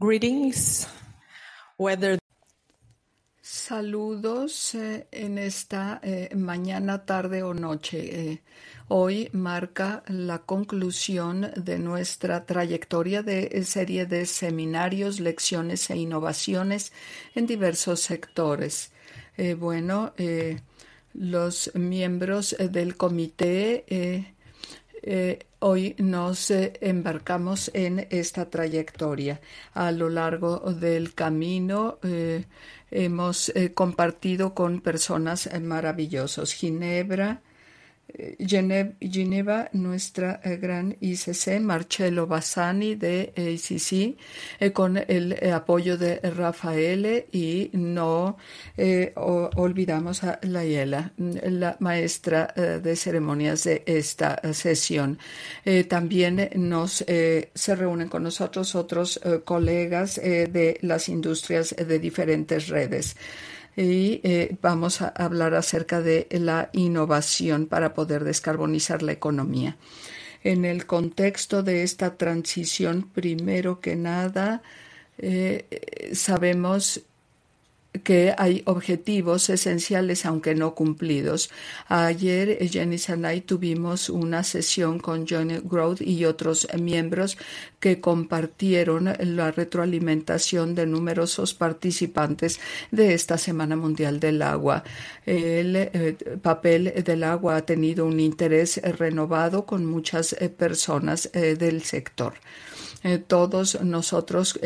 Greetings. Saludos eh, en esta eh, mañana, tarde o noche. Eh, hoy marca la conclusión de nuestra trayectoria de serie de seminarios, lecciones e innovaciones en diversos sectores. bueno, los miembros del comité eh, hoy nos eh, embarcamos en esta trayectoria. A lo largo del camino eh, hemos compartido con personas maravillosas. Ginebra, eh, Geneva, nuestra eh, gran ICC, Marcelo Bassani de eh, ICC, con el apoyo de Rafael y no olvidamos a Layela, mm, la maestra de ceremonias de esta sesión. también nos se reúnen con nosotros otros colegas de las industrias de diferentes redes y eh, vamos a hablar acerca de la innovación para poder descarbonizar la economía. En el contexto de esta transición, primero que nada, eh, eh, sabemos que hay objetivos esenciales aunque no cumplidos. Ayer eh, Jenny Sanay tuvimos una sesión con Johnny Growth y otros miembros que compartieron la retroalimentación de numerosos participantes de esta Semana Mundial del Agua. El eh, papel del agua ha tenido un interés eh, renovado con muchas personas del sector. todos nosotros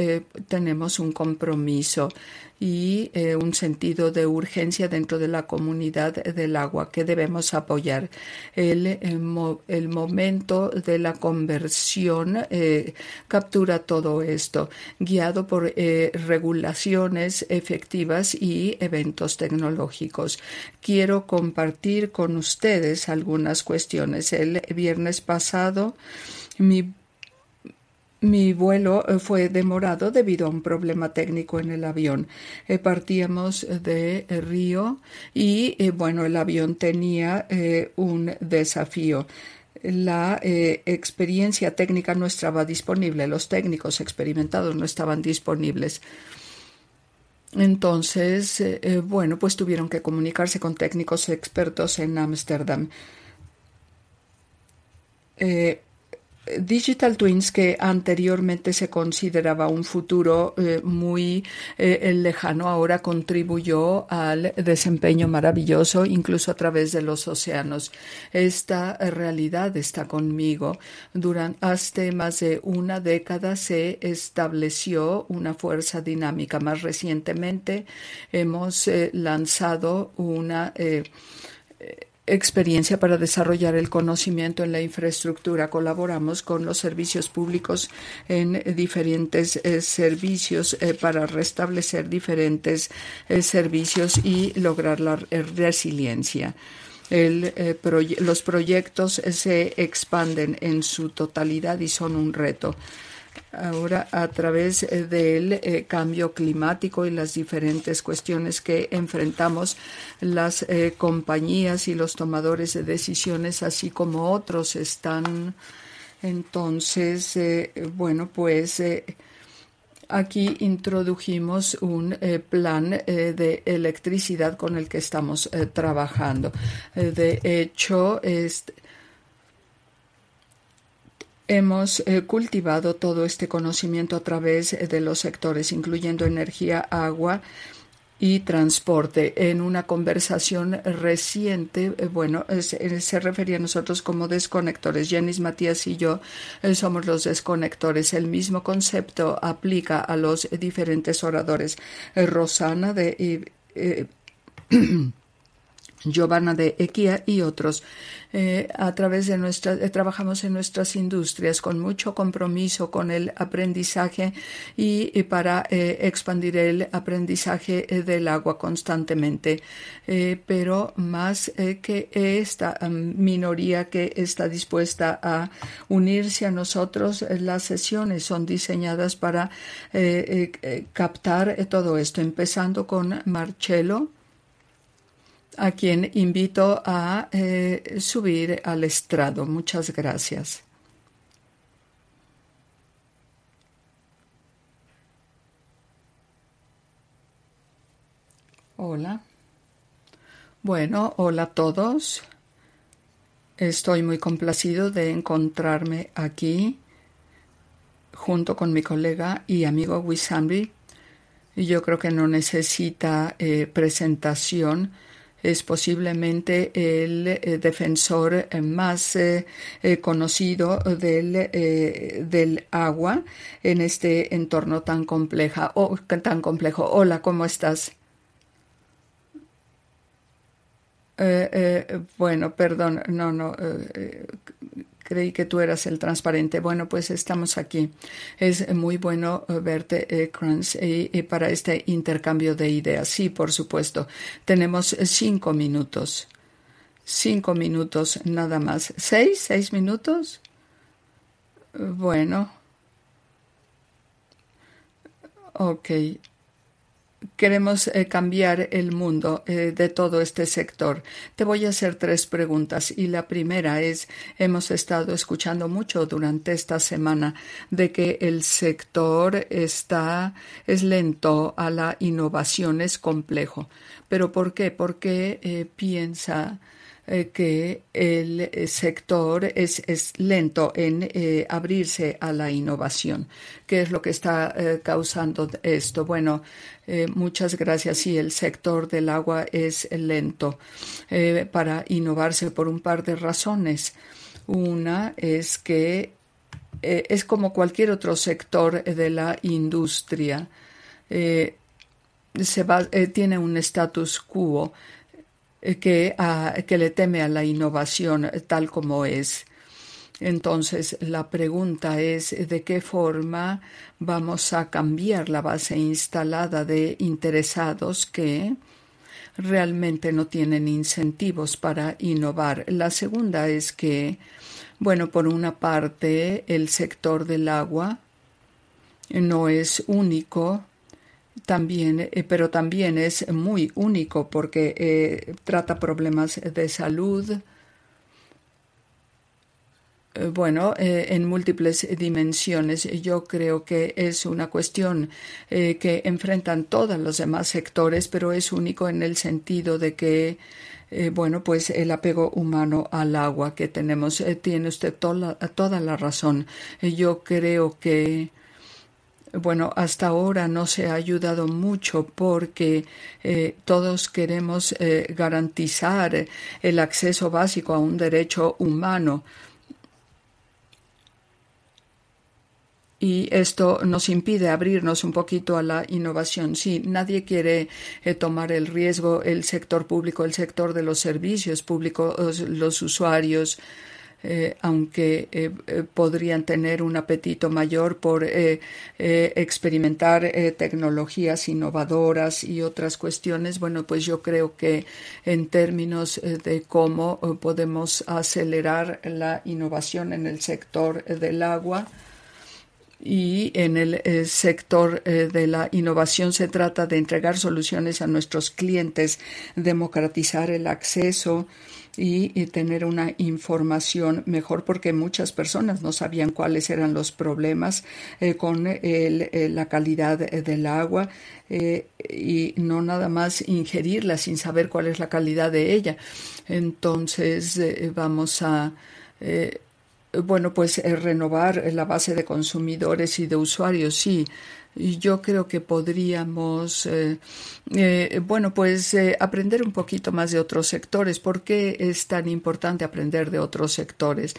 tenemos un compromiso y eh, un sentido de urgencia dentro de la comunidad del agua que debemos apoyar. El, el, momento de la conversión eh, captura todo esto, guiado por eh, regulaciones efectivas y eventos tecnológicos. Quiero compartir con ustedes algunas cuestiones. El viernes pasado mi mi vuelo eh, fue demorado debido a un problema técnico en el avión. Eh, partíamos de eh, Río y, bueno, el avión tenía un desafío la experiencia técnica no estaba disponible, los técnicos experimentados no estaban disponibles. Entonces, bueno, pues tuvieron que comunicarse con técnicos expertos en Ámsterdam. Digital Twins, que anteriormente se consideraba un futuro eh, muy eh, lejano, ahora contribuyó al desempeño maravilloso, incluso a través de los océanos. Esta realidad está conmigo. Durante más de una década se estableció una fuerza dinámica. Más recientemente hemos eh, lanzado una experiencia para desarrollar el conocimiento en la infraestructura. Colaboramos con los servicios públicos en diferentes eh, servicios eh, para restablecer diferentes eh, servicios y lograr la resiliencia. los proyectos se expanden en su totalidad y son un reto ahora a través eh, del eh, cambio climático y las diferentes cuestiones que enfrentamos las eh, compañías y los tomadores de decisiones, así como otros están. Entonces, bueno, pues aquí introdujimos un plan de electricidad con el que estamos trabajando. de hecho, este Hemos eh, cultivado todo este conocimiento a través de los sectores, incluyendo energía, agua y transporte. En una conversación reciente, eh, bueno, eh, se, refería a nosotros como desconectores. Yanis Matías y yo somos los desconectores. El mismo concepto aplica a los diferentes oradores. Rosana de... Giovanna de Equia y otros. Eh, a través de eh, trabajamos en nuestras industrias con mucho compromiso con el aprendizaje y, para eh, expandir el aprendizaje del agua constantemente. pero más que esta mm, minoría que está dispuesta a unirse a nosotros, las sesiones son diseñadas para captar todo esto, empezando con Marcelo a quien invito a eh, subir al estrado. Muchas gracias. Hola. Bueno, hola a todos. Estoy muy complacido de encontrarme aquí junto con mi colega y amigo Wisambi. Yo creo que no necesita eh, presentación es posiblemente el eh, defensor eh, más eh, conocido del, del, agua en este entorno tan compleja o tan complejo. Hola, ¿cómo estás? bueno, perdón, no, no, Creí que tú eras el transparente. Bueno, pues estamos aquí. Es muy bueno eh, verte, eh, Kranz, para este intercambio de ideas. Sí, por supuesto. Tenemos eh, cinco minutos. Cinco minutos nada más. ¿Seis? ¿Seis minutos? Bueno. Ok queremos eh, cambiar el mundo eh, de todo este sector. Te voy a hacer tres preguntas y la primera es, hemos estado escuchando mucho durante esta semana de que el sector está, es lento a la innovación, es complejo. ¿Pero por qué? ¿Por qué eh, piensa? Eh, que el eh, sector es, lento en eh, abrirse a la innovación. ¿Qué es lo que está causando esto? Bueno, muchas gracias. Sí, el sector del agua es lento para innovarse por un par de razones. Una es que es como cualquier otro sector de la industria. tiene un status quo eh, que, le teme a la innovación eh, tal como es. Entonces, la pregunta es eh, de qué forma vamos a cambiar la base instalada de interesados que realmente no tienen incentivos para innovar. La segunda es que, bueno, por una parte, el sector del agua no es único también, eh, pero también es muy único porque eh, trata problemas de salud, eh, bueno, en múltiples dimensiones. Yo creo que es una cuestión que enfrentan todos los demás sectores, pero es único en el sentido de que, bueno, pues el apego humano al agua que tenemos. tiene usted toda la razón. yo creo que bueno, hasta ahora no se ha ayudado mucho porque eh, todos queremos eh, garantizar el acceso básico a un derecho humano. Y esto nos impide abrirnos un poquito a la innovación. Sí, nadie quiere eh, tomar el riesgo, el sector público, el sector de los servicios públicos, los usuarios, eh, aunque eh, eh, podrían tener un apetito mayor por experimentar tecnologías innovadoras y otras cuestiones, bueno, pues yo creo que en términos de cómo podemos acelerar la innovación en el sector del agua, y en el sector de la innovación se trata de entregar soluciones a nuestros clientes, democratizar el acceso, y, tener una información mejor porque muchas personas no sabían cuáles eran los problemas eh, con el, eh, la calidad eh, del agua y no nada más ingerirla sin saber cuál es la calidad de ella. Entonces vamos a bueno, pues renovar la base de consumidores y de usuarios, sí, y yo creo que podríamos, eh, eh, bueno, pues eh, aprender un poquito más de otros sectores. ¿Por qué es tan importante aprender de otros sectores?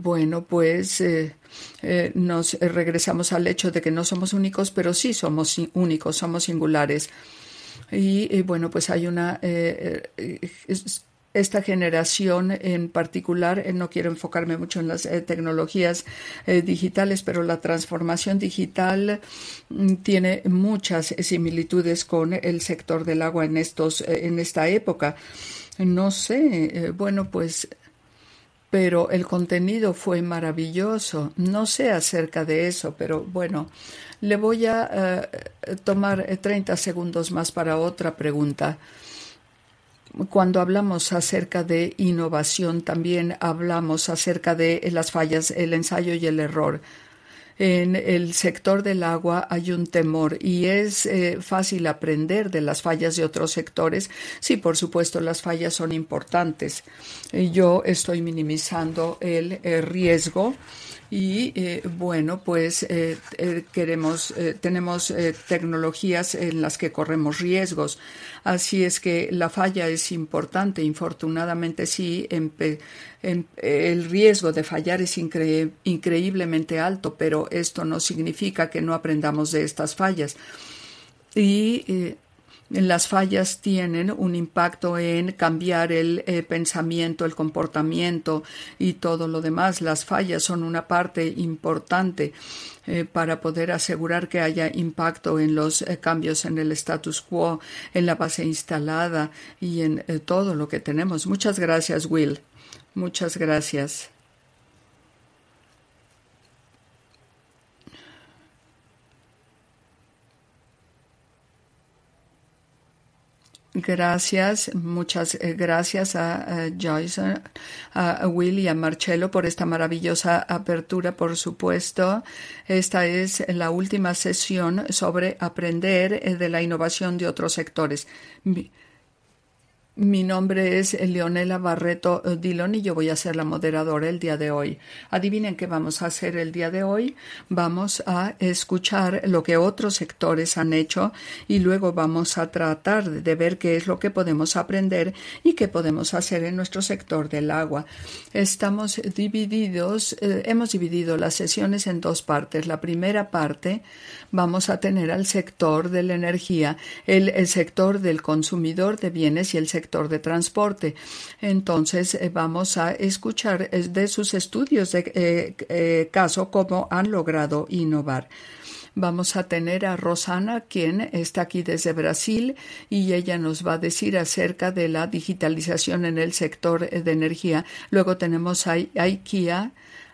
bueno, pues nos regresamos al hecho de que no somos únicos, pero sí somos únicos, somos singulares. Y, bueno, pues hay una... Es, esta generación en particular, eh, no quiero enfocarme mucho en las eh, tecnologías eh, digitales, pero la transformación digital mm, tiene muchas similitudes con el sector del agua en, estos, en esta época. No sé, bueno, pues pero el contenido fue maravilloso. No sé acerca de eso, pero bueno, le voy a tomar 30 segundos más para otra pregunta cuando hablamos acerca de innovación, también hablamos acerca de las fallas, el ensayo y el error. En el sector del agua hay un temor y es eh, fácil aprender de las fallas de otros sectores. Sí, por supuesto, las fallas son importantes. Eh, yo estoy minimizando el eh, riesgo y eh, bueno, pues eh, eh, queremos, tenemos tecnologías en las que corremos riesgos. Así es que la falla es importante. Infortunadamente, sí, em, el riesgo de fallar es increíblemente alto, pero esto no significa que no aprendamos de estas fallas. Y las fallas tienen un impacto en cambiar el eh, pensamiento, el comportamiento y todo lo demás. Las fallas son una parte importante eh, para poder asegurar que haya impacto en los eh, cambios en el status quo, en la base instalada y en todo lo que tenemos. Muchas gracias, Will. Muchas gracias. Gracias, muchas eh, gracias a, Joyce, a, Will y a Marcelo por esta maravillosa apertura, por supuesto. Esta es la última sesión sobre aprender eh, de la innovación de otros sectores. Mi nombre es Leonela Barreto eh, Dillon y yo voy a ser la moderadora el día de hoy. Adivinen qué vamos a hacer el día de hoy. Vamos a escuchar lo que otros sectores han hecho y luego vamos a tratar de ver qué es lo que podemos aprender y qué podemos hacer en nuestro sector del agua. Estamos divididos, eh, hemos dividido las sesiones en dos partes. La primera parte vamos a tener al sector de la energía, el, sector del consumidor de bienes y el sector sector de transporte. Entonces eh, vamos a escuchar eh, de sus estudios de eh, caso cómo han logrado innovar. Vamos a tener a Rosana, quien está aquí desde Brasil, y ella nos va a decir acerca de la digitalización en el sector de energía. Luego tenemos a IKEA.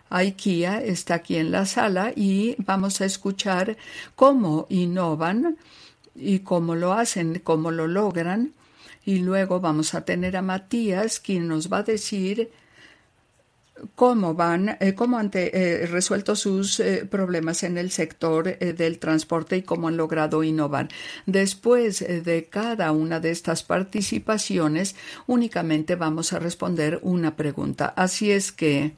IKEA está aquí en la sala y vamos a escuchar cómo innovan y cómo lo hacen, cómo lo logran y luego vamos a tener a Matías quien nos va a decir cómo van, eh, cómo han eh, resuelto sus eh, problemas en el sector del transporte y cómo han logrado innovar. Después de cada una de estas participaciones, únicamente vamos a responder una pregunta. Así es que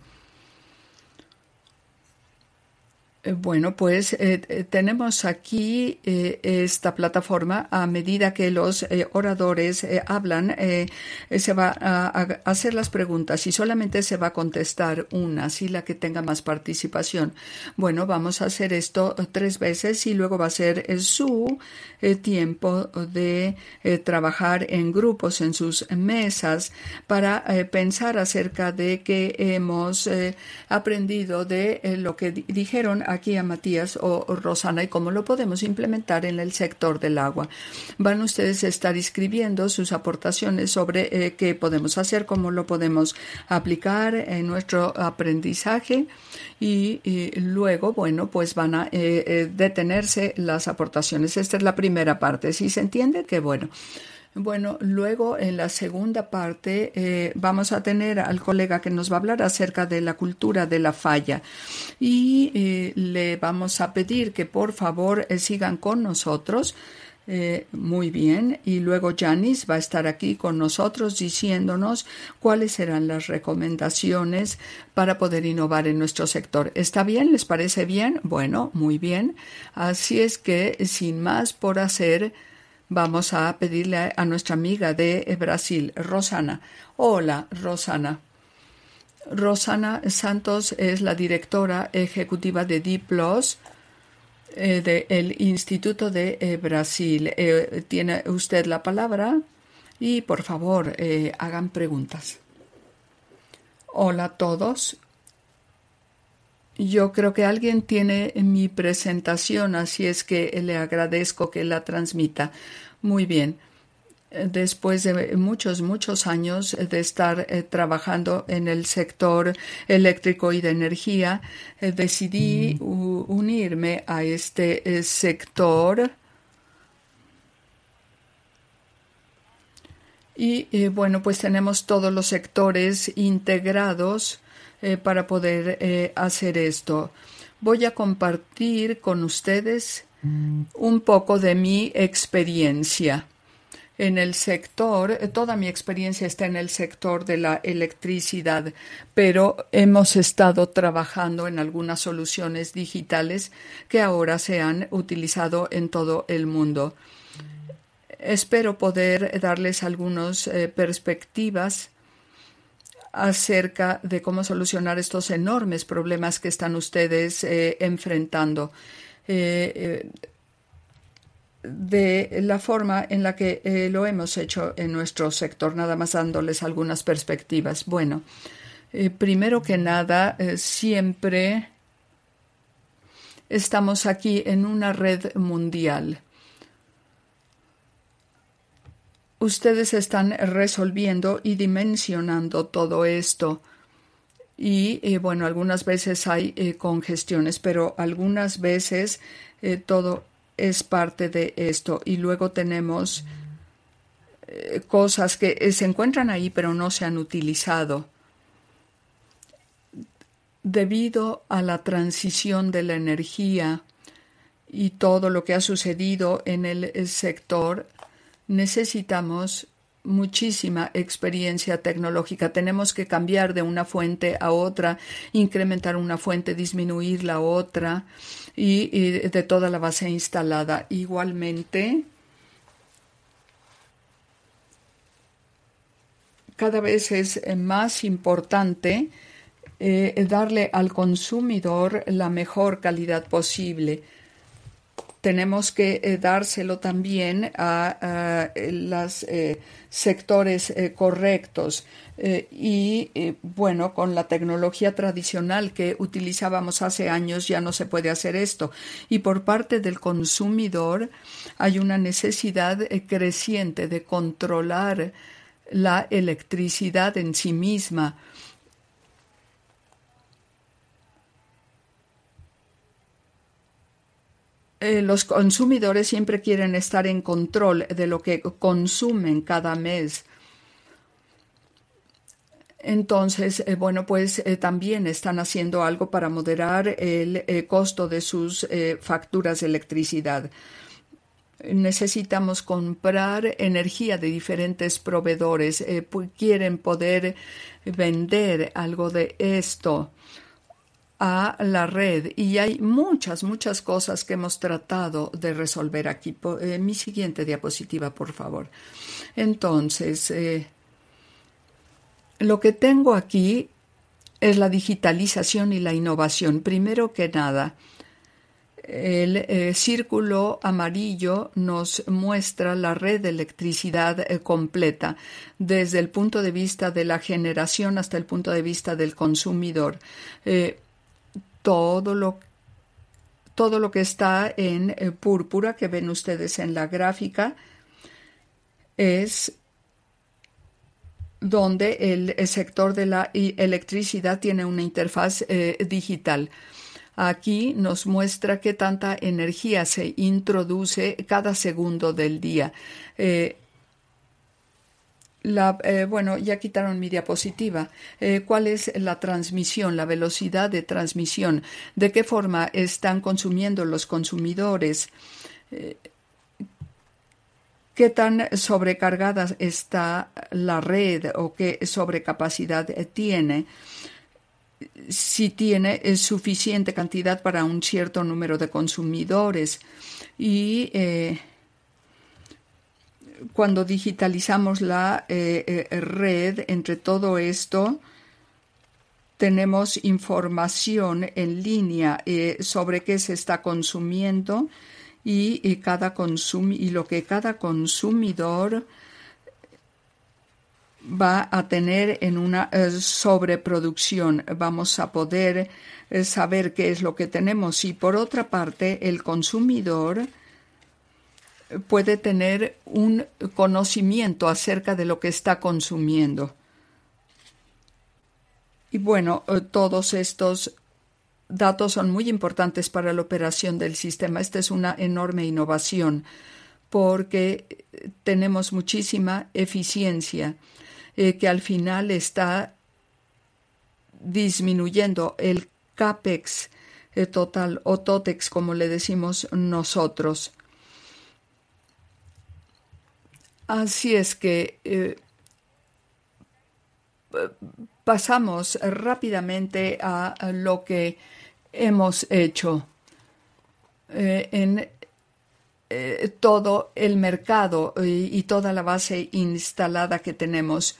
Eh, bueno, pues eh, eh, tenemos aquí esta plataforma. A medida que los oradores hablan, se va a, hacer las preguntas y solamente se va a contestar una, así la que tenga más participación. Bueno, vamos a hacer esto tres veces y luego va a ser su tiempo de trabajar en grupos, en sus mesas, para pensar acerca de qué hemos aprendido de lo que dijeron aquí a Matías o, Rosana y cómo lo podemos implementar en el sector del agua. Van ustedes a estar escribiendo sus aportaciones sobre eh, qué podemos hacer, cómo lo podemos aplicar en nuestro aprendizaje y, luego, bueno, pues van a eh, eh, detenerse las aportaciones. Esta es la primera parte. Si se entiende, que bueno. Bueno, luego en la segunda parte eh, vamos a tener al colega que nos va a hablar acerca de la cultura de la falla y eh, le vamos a pedir que por favor eh, sigan con nosotros. muy bien, y luego Janice va a estar aquí con nosotros diciéndonos cuáles serán las recomendaciones para poder innovar en nuestro sector. ¿Está bien? ¿Les parece bien? Bueno, muy bien. Así es que, sin más por hacer, vamos a pedirle a, nuestra amiga de eh, Brasil, Rosana. Hola, Rosana. Rosana Santos es la directora ejecutiva de DIPLOS eh, del Instituto de eh, Brasil. tiene usted la palabra y por favor hagan preguntas. Hola a todos yo creo que alguien tiene mi presentación, así es que le agradezco que la transmita. Muy bien. Eh, después de muchos, muchos años eh, de estar eh, trabajando en el sector eléctrico y de energía, decidí mm. unirme a este sector Y bueno, pues tenemos todos los sectores integrados eh, para poder eh, hacer esto. Voy a compartir con ustedes mm. un poco de mi experiencia en el sector, toda mi experiencia está en el sector de la electricidad, pero hemos estado trabajando en algunas soluciones digitales que ahora se han utilizado en todo el mundo. Mm. Espero poder darles algunas eh, perspectivas acerca de cómo solucionar estos enormes problemas que están ustedes eh, enfrentando. Eh, eh, de la forma en la que lo hemos hecho en nuestro sector, nada más dándoles algunas perspectivas. Bueno, primero que nada, siempre estamos aquí en una red mundial ustedes están resolviendo y dimensionando todo esto. Y eh, bueno, algunas veces hay eh, congestiones, pero algunas veces eh, todo es parte de esto. Y luego tenemos cosas que se encuentran ahí, pero no se han utilizado. Debido a la transición de la energía y todo lo que ha sucedido en el sector necesitamos muchísima experiencia tecnológica. Tenemos que cambiar de una fuente a otra, incrementar una fuente, disminuir la otra y, de toda la base instalada. Igualmente, cada vez es eh, más importante eh, darle al consumidor la mejor calidad posible tenemos que eh, dárselo también a, eh, los eh, sectores correctos. y bueno, con la tecnología tradicional que utilizábamos hace años ya no se puede hacer esto. Y por parte del consumidor hay una necesidad creciente de controlar la electricidad en sí misma Eh, los consumidores siempre quieren estar en control de lo que consumen cada mes. Entonces, eh, bueno, pues eh, también están haciendo algo para moderar el costo de sus facturas de electricidad. Necesitamos comprar energía de diferentes proveedores. quieren poder vender algo de esto a la red y hay muchas, muchas cosas que hemos tratado de resolver aquí. Eh, mi siguiente diapositiva, por favor. Entonces, eh, lo que tengo aquí es la digitalización y la innovación. Primero que nada, el eh, círculo amarillo nos muestra la red de electricidad completa desde el punto de vista de la generación hasta el punto de vista del consumidor todo lo, todo lo que está en eh, púrpura que ven ustedes en la gráfica es donde el sector de la electricidad tiene una interfaz eh, digital. Aquí nos muestra qué tanta energía se introduce cada segundo del día. Eh, eh, bueno, ya quitaron mi diapositiva. Eh, ¿Cuál es la transmisión, la velocidad de transmisión? ¿De qué forma están consumiendo los consumidores? Eh, ¿Qué tan sobrecargada está la red o qué sobrecapacidad tiene? si tiene suficiente cantidad para un cierto número de consumidores y cuando digitalizamos la eh, eh, red, entre todo esto, tenemos información en línea eh, sobre qué se está consumiendo y, cada lo que cada consumidor va a tener en una sobreproducción. Vamos a poder saber qué es lo que tenemos. Y por otra parte, el consumidor puede tener un conocimiento acerca de lo que está consumiendo. Y bueno, eh, todos estos datos son muy importantes para la operación del sistema. Esta es una enorme innovación porque eh, tenemos muchísima eficiencia eh, que al final está disminuyendo el CAPEX total o TOTEX, como le decimos nosotros. Así es que eh, pasamos rápidamente a lo que hemos hecho eh, en eh, todo el mercado y toda la base instalada que tenemos.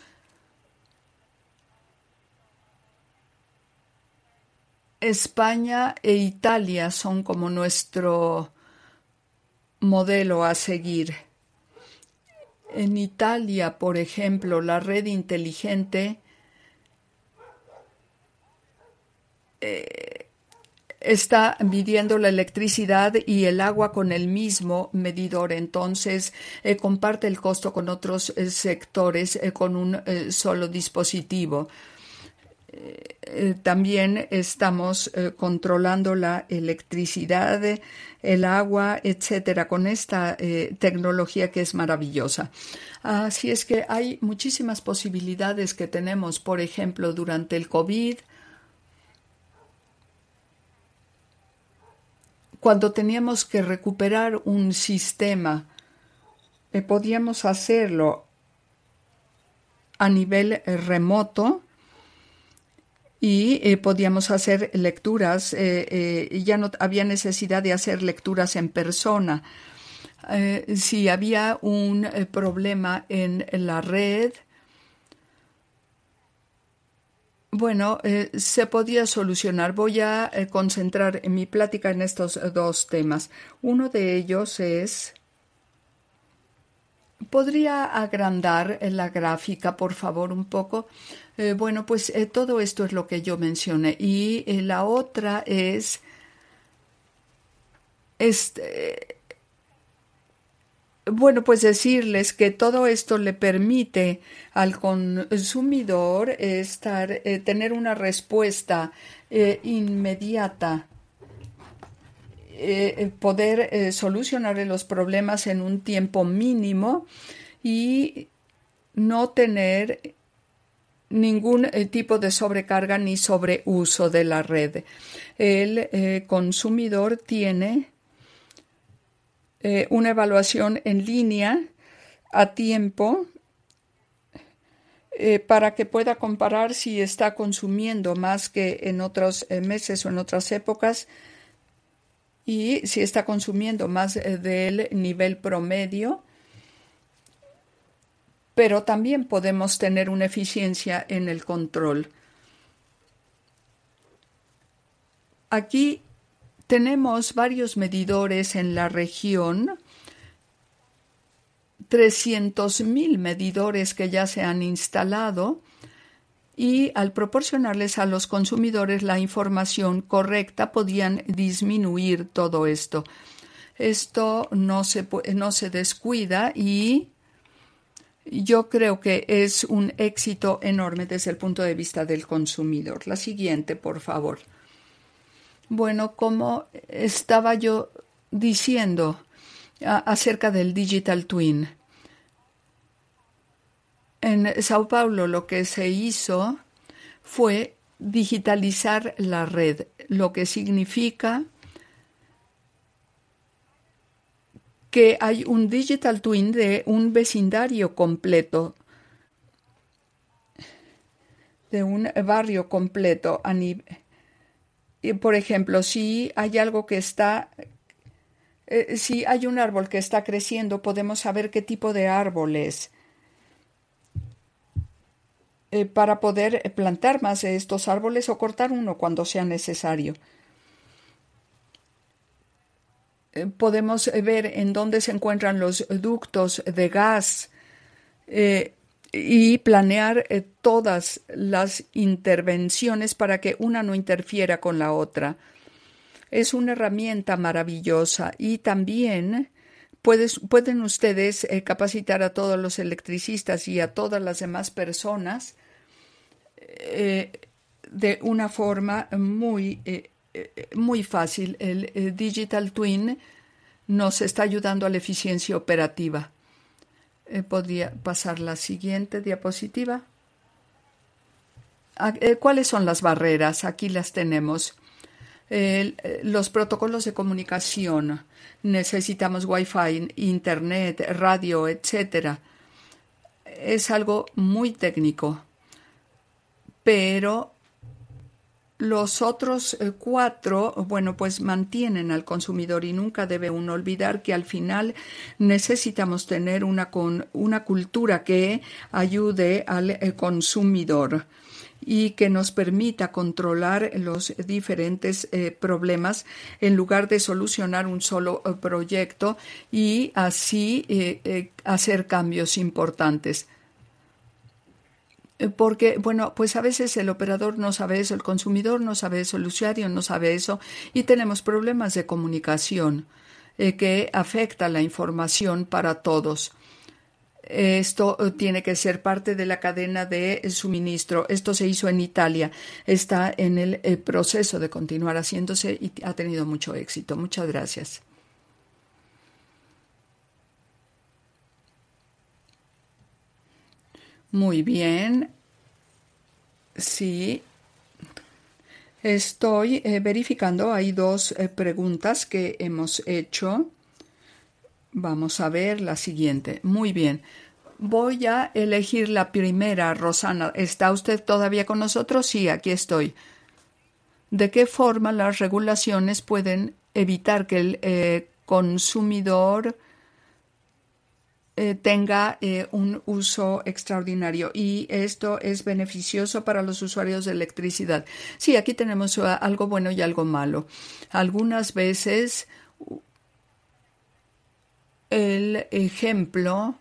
España e Italia son como nuestro modelo a seguir. En Italia, por ejemplo, la red inteligente eh, está midiendo la electricidad y el agua con el mismo medidor. Entonces, eh, comparte el costo con otros eh, sectores con un solo dispositivo. Eh, eh, también estamos eh, controlando la electricidad, el agua, etcétera, con esta tecnología que es maravillosa. Así es que hay muchísimas posibilidades que tenemos, por ejemplo, durante el COVID, cuando teníamos que recuperar un sistema, podíamos hacerlo a nivel remoto, y eh, podíamos hacer lecturas, eh, eh, ya no había necesidad de hacer lecturas en persona. si había un problema en la red, bueno, se podía solucionar. Voy a concentrar mi plática en estos dos temas. Uno de ellos es... ¿Podría agrandar la gráfica, por favor, un poco? Eh, bueno, pues eh, todo esto es lo que yo mencioné. Y eh, la otra es, este, bueno, pues decirles que todo esto le permite al consumidor estar, tener una respuesta inmediata. poder solucionar los problemas en un tiempo mínimo y no tener ningún eh, tipo de sobrecarga ni sobreuso de la red. El eh, consumidor tiene eh, una evaluación en línea a tiempo para que pueda comparar si está consumiendo más que en otros meses o en otras épocas y si está consumiendo más del nivel promedio pero también podemos tener una eficiencia en el control. Aquí tenemos varios medidores en la región, 300.000 medidores que ya se han instalado y al proporcionarles a los consumidores la información correcta podían disminuir todo esto. Esto no se, no se descuida y yo creo que es un éxito enorme desde el punto de vista del consumidor. La siguiente, por favor. Bueno, como estaba yo diciendo acerca del Digital Twin, en Sao Paulo lo que se hizo fue digitalizar la red, lo que significa que hay un digital twin de un vecindario completo, de un barrio completo. Por ejemplo, si hay algo que está, eh, si hay un árbol que está creciendo, podemos saber qué tipo de árbol es. Eh, para poder plantar más de estos árboles o cortar uno cuando sea necesario. Eh, podemos eh, ver en dónde se encuentran los ductos de gas eh, y planear todas las intervenciones para que una no interfiera con la otra. Es una herramienta maravillosa y también pueden ustedes capacitar a todos los electricistas y a todas las demás personas de una forma muy eh, eh, muy fácil. El, eh, Digital Twin nos está ayudando a la eficiencia operativa. podría pasar la siguiente diapositiva. Ah, ¿Cuáles son las barreras? Aquí las tenemos. los protocolos de comunicación. Necesitamos wifi Internet, radio, etcétera Es algo muy técnico, pero los otros eh, cuatro, bueno, pues mantienen al consumidor y nunca debe uno olvidar que al final necesitamos tener una, cultura que ayude al eh, consumidor y que nos permita controlar los diferentes eh, problemas en lugar de solucionar un solo proyecto y así hacer cambios importantes. Eh, porque, bueno, pues a veces el operador no sabe eso, el consumidor no sabe eso, el usuario no sabe eso y tenemos problemas de comunicación eh, que afecta la información para todos. Esto eh, tiene que ser parte de la cadena de suministro. Esto se hizo en Italia. Está en el proceso de continuar haciéndose y ha tenido mucho éxito. Muchas gracias. Muy bien. Sí. Estoy eh, verificando. Hay dos eh, preguntas que hemos hecho. Vamos a ver la siguiente. Muy bien. Voy a elegir la primera, Rosana. ¿Está usted todavía con nosotros? Sí, aquí estoy. ¿De qué forma las regulaciones pueden evitar que el eh, consumidor eh, tenga eh, un uso extraordinario y esto es beneficioso para los usuarios de electricidad. Sí, aquí tenemos ah, algo bueno y algo malo. Algunas veces el ejemplo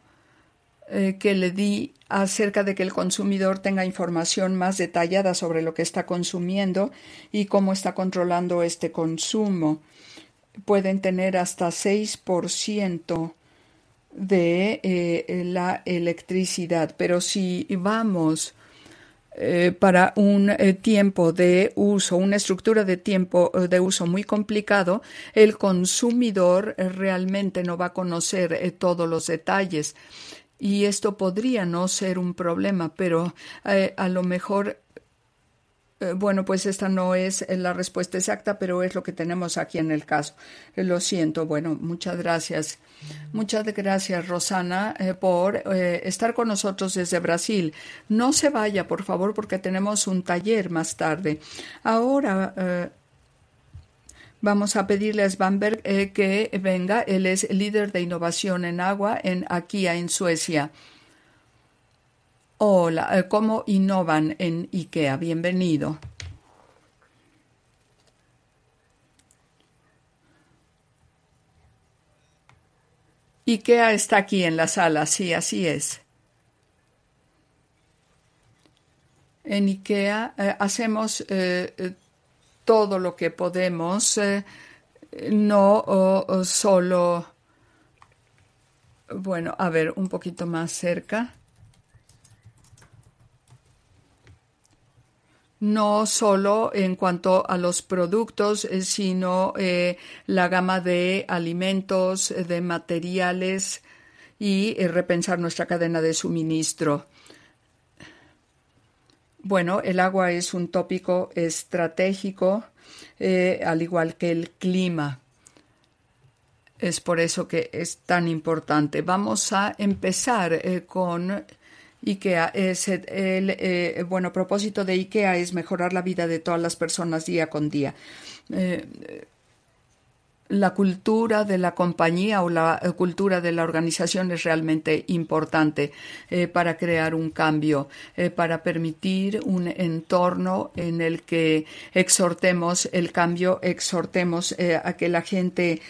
eh, que le di acerca de que el consumidor tenga información más detallada sobre lo que está consumiendo y cómo está controlando este consumo. Pueden tener hasta 6% de eh, la electricidad. Pero si vamos eh, para un eh, tiempo de uso, una estructura de tiempo de uso muy complicado, el consumidor realmente no va a conocer todos los detalles. Y esto podría no ser un problema, pero a lo mejor eh, bueno, pues esta no es eh, la respuesta exacta, pero es lo que tenemos aquí en el caso. Eh, lo siento. Bueno, muchas gracias. Muchas gracias, Rosana, por estar con nosotros desde Brasil. No se vaya, por favor, porque tenemos un taller más tarde. Ahora. Vamos a pedirle a Svanberg que venga. Él es líder de innovación en agua en Aquia, en Suecia. Hola, eh, ¿cómo innovan en IKEA? Bienvenido. IKEA está aquí en la sala, sí, así es. En IKEA eh, hacemos eh, todo lo que podemos, no solo, bueno, a ver, un poquito más cerca. no solo en cuanto a los productos, eh, sino eh, la gama de alimentos, eh, de materiales y repensar nuestra cadena de suministro. Bueno, el agua es un tópico estratégico, al igual que el clima. Es por eso que es tan importante. Vamos a empezar con IKEA es eh, el eh, bueno propósito de IKEA es mejorar la vida de todas las personas día con día. Eh, la cultura de la compañía o la cultura de la organización es realmente importante para crear un cambio, para permitir un entorno en el que exhortemos el cambio, exhortemos a que la gente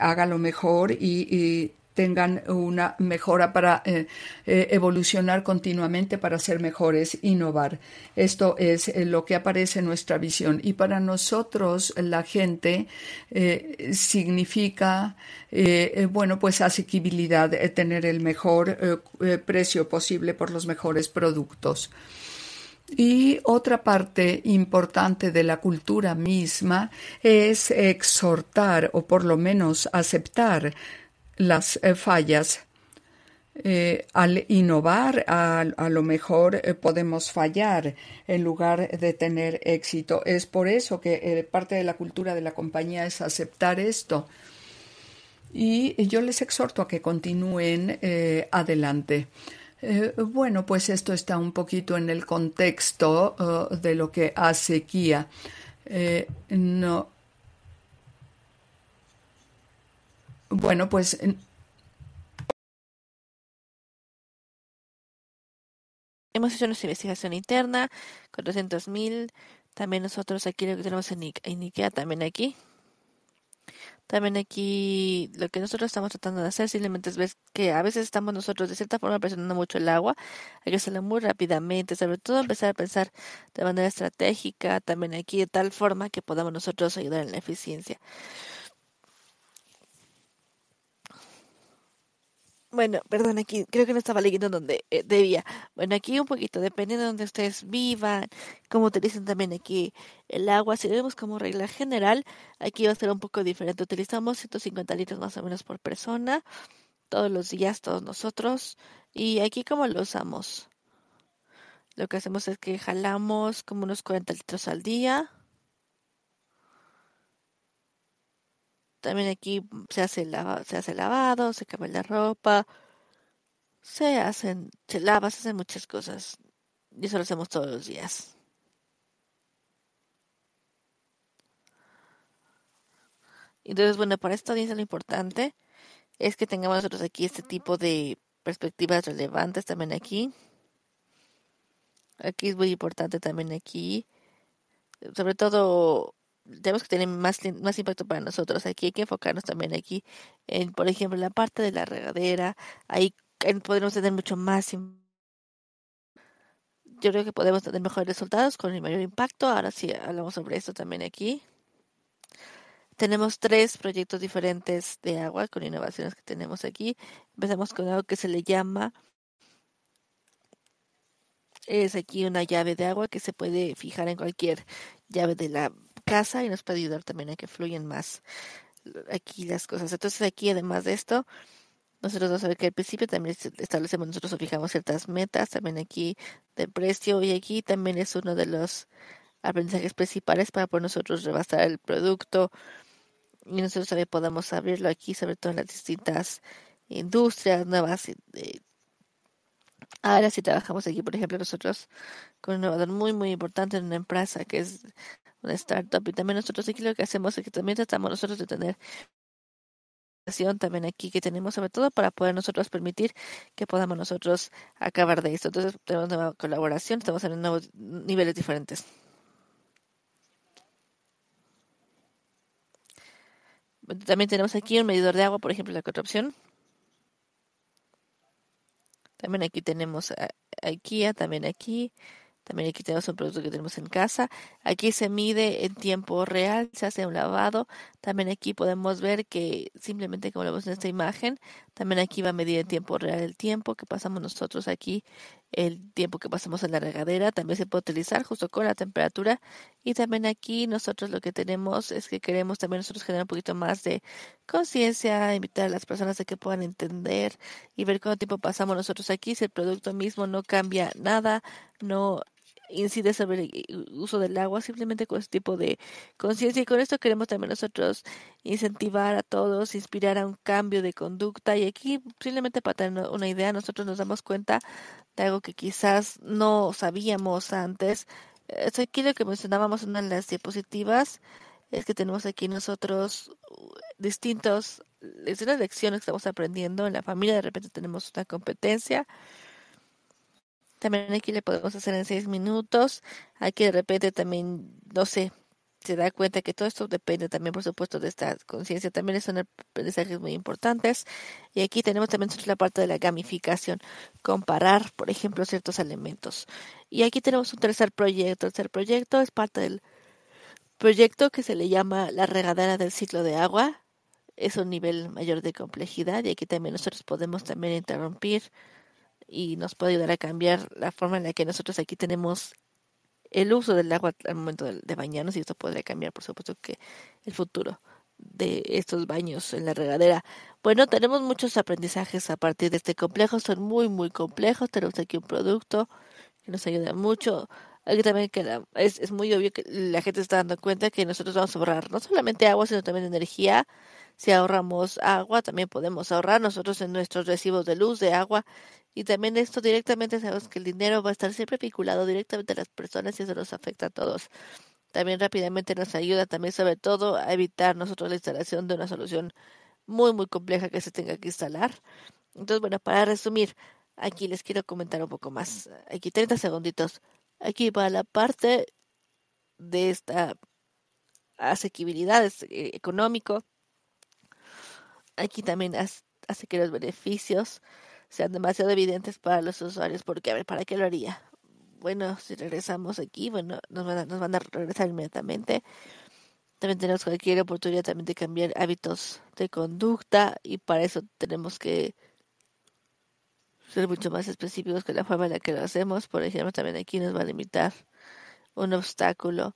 haga lo mejor y tengan una mejora para eh, eh, evolucionar continuamente, para ser mejores, innovar. Esto es eh, lo que aparece en nuestra visión. Y para nosotros la gente significa, bueno, pues asequibilidad, tener el mejor precio posible por los mejores productos. Y otra parte importante de la cultura misma es exhortar o por lo menos aceptar las eh, fallas. Eh, al innovar, a, lo mejor eh, podemos fallar en lugar de tener éxito. Es por eso que parte de la cultura de la compañía es aceptar esto. Y yo les exhorto a que continúen adelante. bueno, pues esto está un poquito en el contexto de lo que hace Kia. no, bueno, pues hemos hecho una investigación interna, 400.000. También nosotros aquí lo que tenemos en, IKEA, también aquí. También aquí lo que nosotros estamos tratando de hacer simplemente es que a veces estamos nosotros de cierta forma presionando mucho el agua, hay que hacerlo muy rápidamente, sobre todo empezar a pensar de manera estratégica, también aquí de tal forma que podamos nosotros ayudar en la eficiencia. Bueno, perdón, aquí creo que no estaba leyendo donde eh, debía. Bueno, aquí un poquito, dependiendo de donde ustedes vivan, cómo utilizan también aquí el agua. Si vemos como regla general, aquí va a ser un poco diferente. Utilizamos 150 litros más o menos por persona, todos los días, todos nosotros. Y aquí como lo usamos. Lo que hacemos es que jalamos como unos 40 litros al día. También aquí mm, se hace, se hace lavado, se cambia la ropa, se hacen, se lava, se hacen muchas cosas. Y eso lo hacemos todos los días. Entonces, bueno, para esta audiencia lo importante es que tengamos nosotros aquí este tipo de perspectivas relevantes también aquí. Aquí es muy importante también aquí, sobre todo tenemos que tener más, más impacto para nosotros. Aquí hay que enfocarnos también aquí en, por ejemplo, la parte de la regadera. Ahí, podemos tener mucho más. Yo creo que podemos tener mejores resultados con el mayor impacto. Ahora sí hablamos sobre esto también aquí. Tenemos tres proyectos diferentes de agua con innovaciones que tenemos aquí. Empezamos con algo que se le llama es aquí una llave de agua que se puede fijar en cualquier llave de la casa y nos puede ayudar también a que fluyan más eh, aquí las cosas. Entonces aquí, además de esto, nosotros vamos a ver que al principio también establecemos nosotros fijamos ciertas metas, también aquí de precio y aquí también es uno de los aprendizajes principales para por nosotros rebasar el producto y nosotros también podamos abrirlo aquí, sobre todo en las distintas industrias, nuevas eh, Ahora Si trabajamos aquí, por ejemplo, nosotros con un innovador muy, muy importante en una empresa que es una startup. Y también nosotros aquí lo que hacemos es que también tratamos nosotros de tener también aquí que tenemos sobre todo para poder nosotros permitir que podamos nosotros acabar de esto. Entonces tenemos nueva colaboración, estamos en nuevos niveles diferentes. También tenemos aquí un medidor de agua, por ejemplo, la corrupción. También aquí tenemos a también aquí. También aquí tenemos un producto que tenemos en casa. Aquí se mide en tiempo real, se hace un lavado. También aquí podemos ver que simplemente como lo vemos en esta imagen, también aquí va a medir en tiempo real el tiempo que pasamos nosotros aquí el tiempo que pasamos en la regadera también se puede utilizar justo con la temperatura y también aquí nosotros lo que tenemos es que queremos también nosotros generar un poquito más de conciencia, invitar a las personas a que puedan entender y ver cuánto tiempo pasamos nosotros aquí, si el producto mismo no cambia nada, no incide sobre el eh, uso del agua, simplemente con este tipo de conciencia. Y con esto queremos también nosotros incentivar a todos, inspirar a un cambio de conducta. Y aquí, simplemente para tener una idea, nosotros nos damos cuenta de algo que quizás no sabíamos antes. Es eh, aquí lo que mencionábamos en una de las diapositivas, es que tenemos aquí nosotros distintos, es una que estamos aprendiendo en la familia, de repente tenemos una competencia también aquí le podemos hacer en seis minutos. Aquí de repente también, no sé, se da cuenta que todo esto depende también, por supuesto, de esta conciencia. También son aprendizajes muy importantes. Y aquí tenemos también la parte de la gamificación, comparar, por ejemplo, ciertos elementos. Y aquí tenemos un tercer proyecto. El tercer proyecto es parte del proyecto que se le llama la regadera del ciclo de agua. Es un nivel mayor de complejidad y aquí también nosotros podemos también interrumpir y nos puede ayudar a cambiar la forma en la que nosotros aquí tenemos el uso del agua al momento de, bañarnos y esto podría cambiar, por supuesto, que el futuro de estos baños en la regadera. Bueno, tenemos muchos aprendizajes a partir de este complejo, son muy, muy complejos. Tenemos aquí un producto que nos ayuda mucho. Aquí también que es, es muy obvio que la gente está dando cuenta que nosotros vamos a ahorrar no solamente agua, sino también energía si ahorramos agua, también podemos ahorrar nosotros en nuestros recibos de luz, de agua. Y también esto directamente sabemos que el dinero va a estar siempre vinculado directamente a las personas y eso nos afecta a todos. También rápidamente nos ayuda también sobre todo a evitar nosotros la instalación de una solución muy muy compleja que se tenga que instalar. Entonces, bueno, para resumir, aquí les quiero comentar un poco más. Aquí 30 segunditos. Aquí va la parte de esta asequibilidad eh, económico Aquí también hace que los beneficios sean demasiado evidentes para los usuarios, porque a ver, ¿para qué lo haría? Bueno, si regresamos aquí, bueno, nos van a, nos van a regresar inmediatamente. También tenemos cualquier oportunidad también de cambiar hábitos de conducta y para eso tenemos que ser mucho más específicos con la forma en la que lo hacemos. Por ejemplo, también aquí nos va a limitar un obstáculo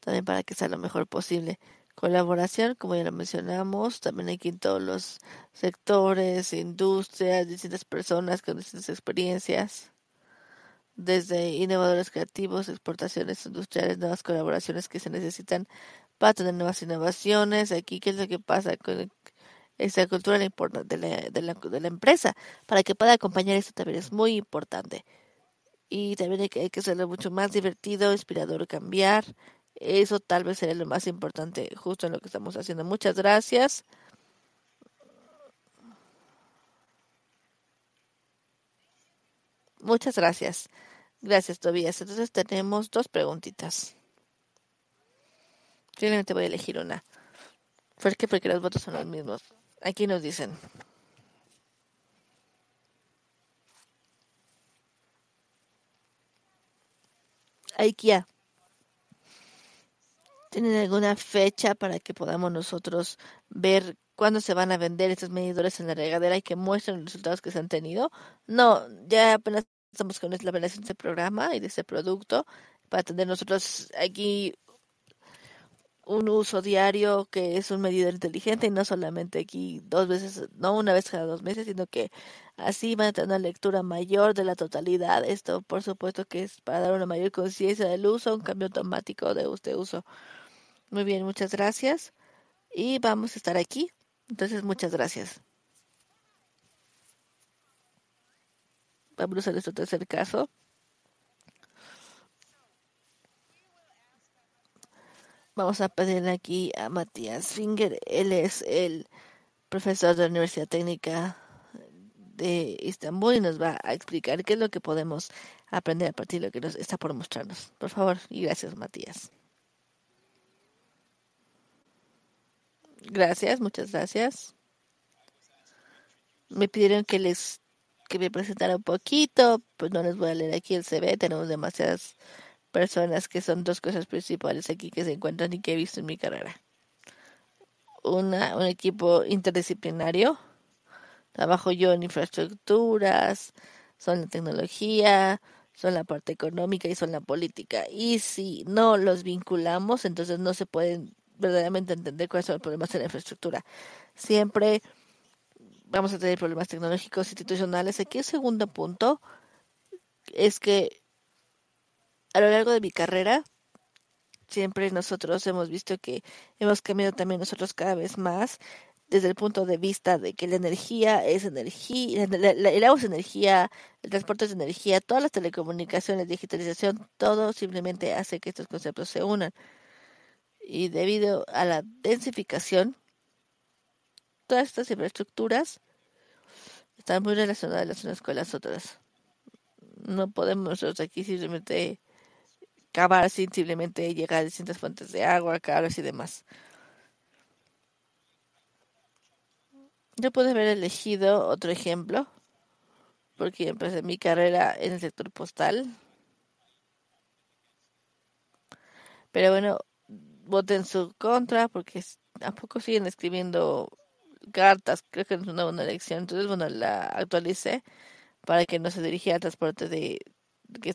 también para que sea lo mejor posible colaboración, como ya lo mencionamos, también aquí en todos los sectores, industrias, distintas personas con distintas experiencias, desde innovadores creativos, exportaciones industriales, nuevas colaboraciones que se necesitan para tener nuevas innovaciones. Aquí, ¿qué es lo que pasa con esa cultura de la, de la, empresa? Para que pueda acompañar esto también es muy importante. Y también hay que, hay que hacerlo mucho más divertido, inspirador, cambiar eso tal vez sería lo más importante justo en lo que estamos haciendo. Muchas gracias. Muchas gracias. Gracias, Tobías. Entonces tenemos dos preguntitas. Finalmente voy a elegir una. ¿Por qué? Porque los votos son los mismos. Aquí nos dicen. IKEA. ¿Tienen alguna fecha para que podamos nosotros ver cuándo se van a vender estos medidores en la regadera y que muestren los resultados que se han tenido? No, ya apenas estamos con la operación de este programa y de ese producto para tener nosotros aquí un uso diario que es un medidor inteligente y no solamente aquí dos veces, no una vez cada dos meses, sino que así van a tener una lectura mayor de la totalidad. Esto, por supuesto, que es para dar una mayor conciencia del uso, un cambio automático de de este uso. Muy bien, muchas gracias. Y vamos a estar aquí. Entonces, muchas gracias. Vamos a nuestro tercer caso. Vamos a pedirle aquí a Matías Finger. Él es el profesor de la Universidad Técnica de Istambul y nos va a explicar qué es lo que podemos aprender a partir de lo que nos está por mostrarnos. Por favor, y gracias, Matías. Gracias, muchas gracias. Me pidieron que les que me presentara un poquito, pues no les voy a leer aquí el CV, tenemos demasiadas personas que son dos cosas principales aquí que se encuentran y que he visto en mi carrera. Una, un equipo interdisciplinario, trabajo yo en infraestructuras, son la tecnología, son la parte económica y son la política. Y si no los vinculamos, entonces no se pueden verdaderamente entender cuáles son los problemas de la infraestructura. Siempre vamos a tener problemas tecnológicos institucionales. Aquí el segundo punto es que a lo largo de mi carrera siempre nosotros hemos visto que hemos cambiado también nosotros cada vez más desde el punto de vista de que la energía es energía, el agua es energía, el transporte es energía, todas las telecomunicaciones, digitalización, todo simplemente hace que estos conceptos se unan y debido a la densificación, todas estas infraestructuras están muy relacionadas las unas con las otras. No podemos nosotros aquí simplemente cavar sin simplemente llegar a distintas fuentes de agua, carros y demás. Yo puedo haber elegido otro ejemplo, porque empecé mi carrera en el sector postal. Pero bueno, voten su contra porque ¿a poco siguen escribiendo cartas, creo que es una buena elección, entonces bueno, la actualicé para que no se dirigiera al transporte de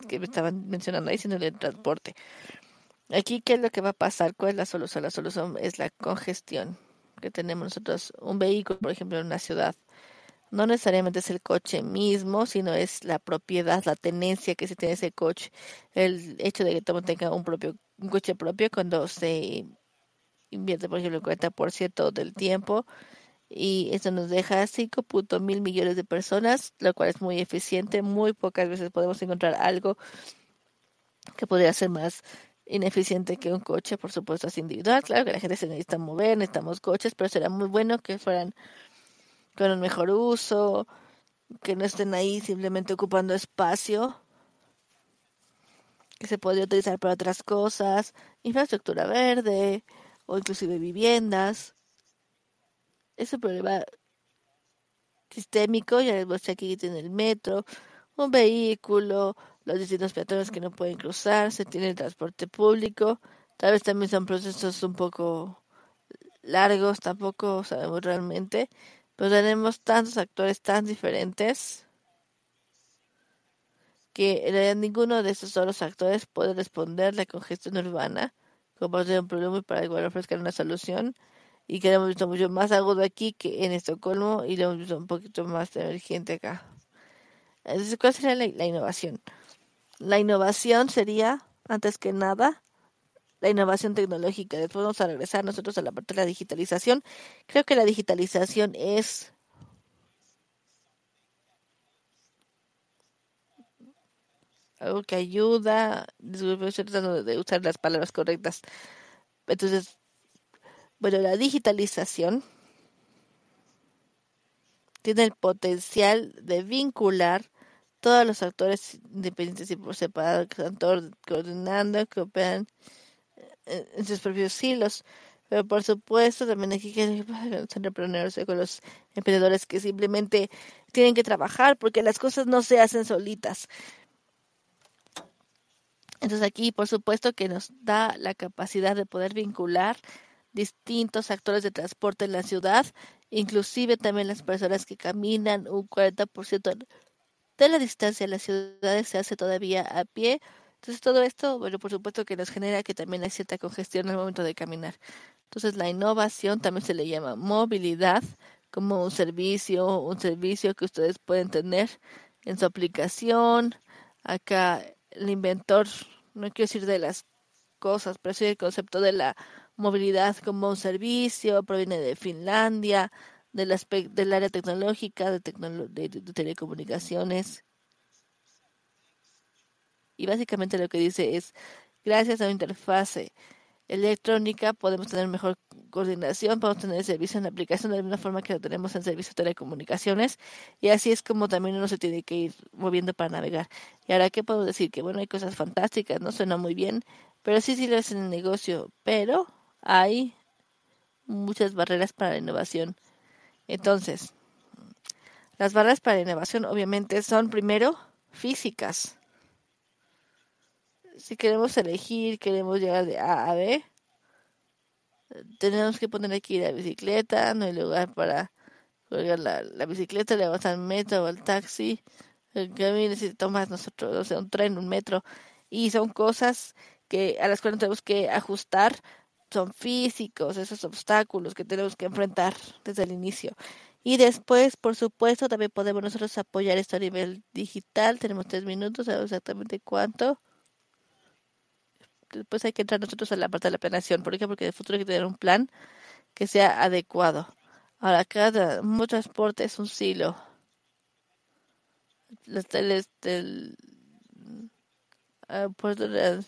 que, me estaban mencionando ahí, sino el transporte. Aquí, ¿qué es lo que va a pasar? ¿Cuál es la solución? La solución es la congestión que tenemos nosotros. Un vehículo, por ejemplo, en una ciudad, no necesariamente es el coche mismo, sino es la propiedad, la tenencia que se tiene ese coche. El hecho de que todo tenga un propio un coche propio cuando se invierte, por ejemplo, el 40% del tiempo y eso nos deja 5.000 mil millones de personas, lo cual es muy eficiente. Muy pocas veces podemos encontrar algo que podría ser más ineficiente que un coche, por supuesto, es individual. Claro que la gente se necesita mover, necesitamos coches, pero será muy bueno que fueran con un mejor uso, que no estén ahí simplemente ocupando espacio se podría utilizar para otras cosas, infraestructura verde o inclusive viviendas. Es un problema sistémico, ya les mostré aquí tiene el metro, un vehículo, los distintos peatones que no pueden cruzarse, tiene el transporte público, tal vez también son procesos un poco largos, tampoco sabemos realmente, pero tenemos tantos actores tan diferentes que ninguno de estos otros actores puede responder la congestión urbana como de un problema y para igual ofrecer una solución y que lo hemos visto mucho más agudo aquí que en Estocolmo y lo hemos visto un poquito más emergente acá. Entonces, ¿cuál sería la, la innovación? La innovación sería, antes que nada, la innovación tecnológica. Después vamos a regresar nosotros a la parte de la digitalización. Creo que la digitalización es algo que ayuda. Disculpe, estoy tratando de usar las palabras correctas. Entonces, bueno, la digitalización tiene el potencial de vincular todos los actores independientes y por separado que están coordinando, que operan eh, en sus propios hilos. Pero por supuesto, también aquí que los con los emprendedores que simplemente tienen que trabajar porque las cosas no se hacen solitas. Entonces aquí, por supuesto, que nos da la capacidad de poder vincular distintos actores de transporte en la ciudad, inclusive también las personas que caminan un 40% de la distancia de las ciudades se hace todavía a pie. Entonces todo esto, bueno, por supuesto que nos genera que también hay cierta congestión al momento de caminar. Entonces la innovación también se le llama movilidad como un servicio, un servicio que ustedes pueden tener en su aplicación. Acá el inventor, no quiero decir de las cosas, pero sí el concepto de la movilidad como un servicio, proviene de Finlandia, del, aspecto, del área tecnológica, de, telecomunicaciones. Y básicamente lo que dice es, gracias a una interfase electrónica, podemos tener mejor coordinación, podemos tener servicio en la aplicación de la misma forma que lo tenemos en servicio de telecomunicaciones y así es como también uno se tiene que ir moviendo para navegar. Y ahora, ¿qué puedo decir? Que bueno, hay cosas fantásticas, no suena muy bien, pero sí sirve en el negocio, pero hay muchas barreras para la innovación. Entonces, las barreras para la innovación obviamente son primero físicas si queremos elegir, queremos llegar de A a B, tenemos que poner aquí la bicicleta, no hay lugar para colgar la, la bicicleta, le vamos al metro o al taxi, el camino si tomas nosotros, o sea, un tren, un metro, y son cosas que a las cuales tenemos que ajustar, son físicos, esos obstáculos que tenemos que enfrentar desde el inicio. Y después, por supuesto, también podemos nosotros apoyar esto a nivel digital. Tenemos tres minutos, sabemos exactamente cuánto después pues, hay que entrar nosotros a la parte de la planeación. ¿Por qué? Porque de futuro hay que tener un plan que sea adecuado. Ahora, cada transporte es un silo. Las el, el, eh, de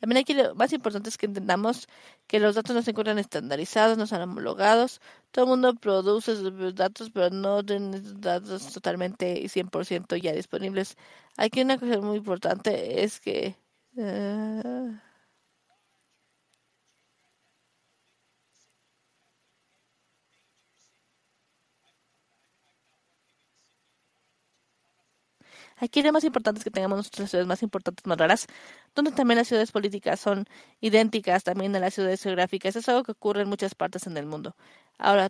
También aquí lo más importante es que entendamos que los datos no se encuentran estandarizados, no son homologados. Todo el mundo produce sus datos, pero no tienen datos totalmente y 100% ya disponibles. Aquí una cosa muy importante es que... Eh, Aquí lo más importante es que tengamos nuestras ciudades más importantes, más raras, donde también las ciudades políticas son idénticas también a las ciudades geográficas. es algo que ocurre en muchas partes en el mundo. Ahora,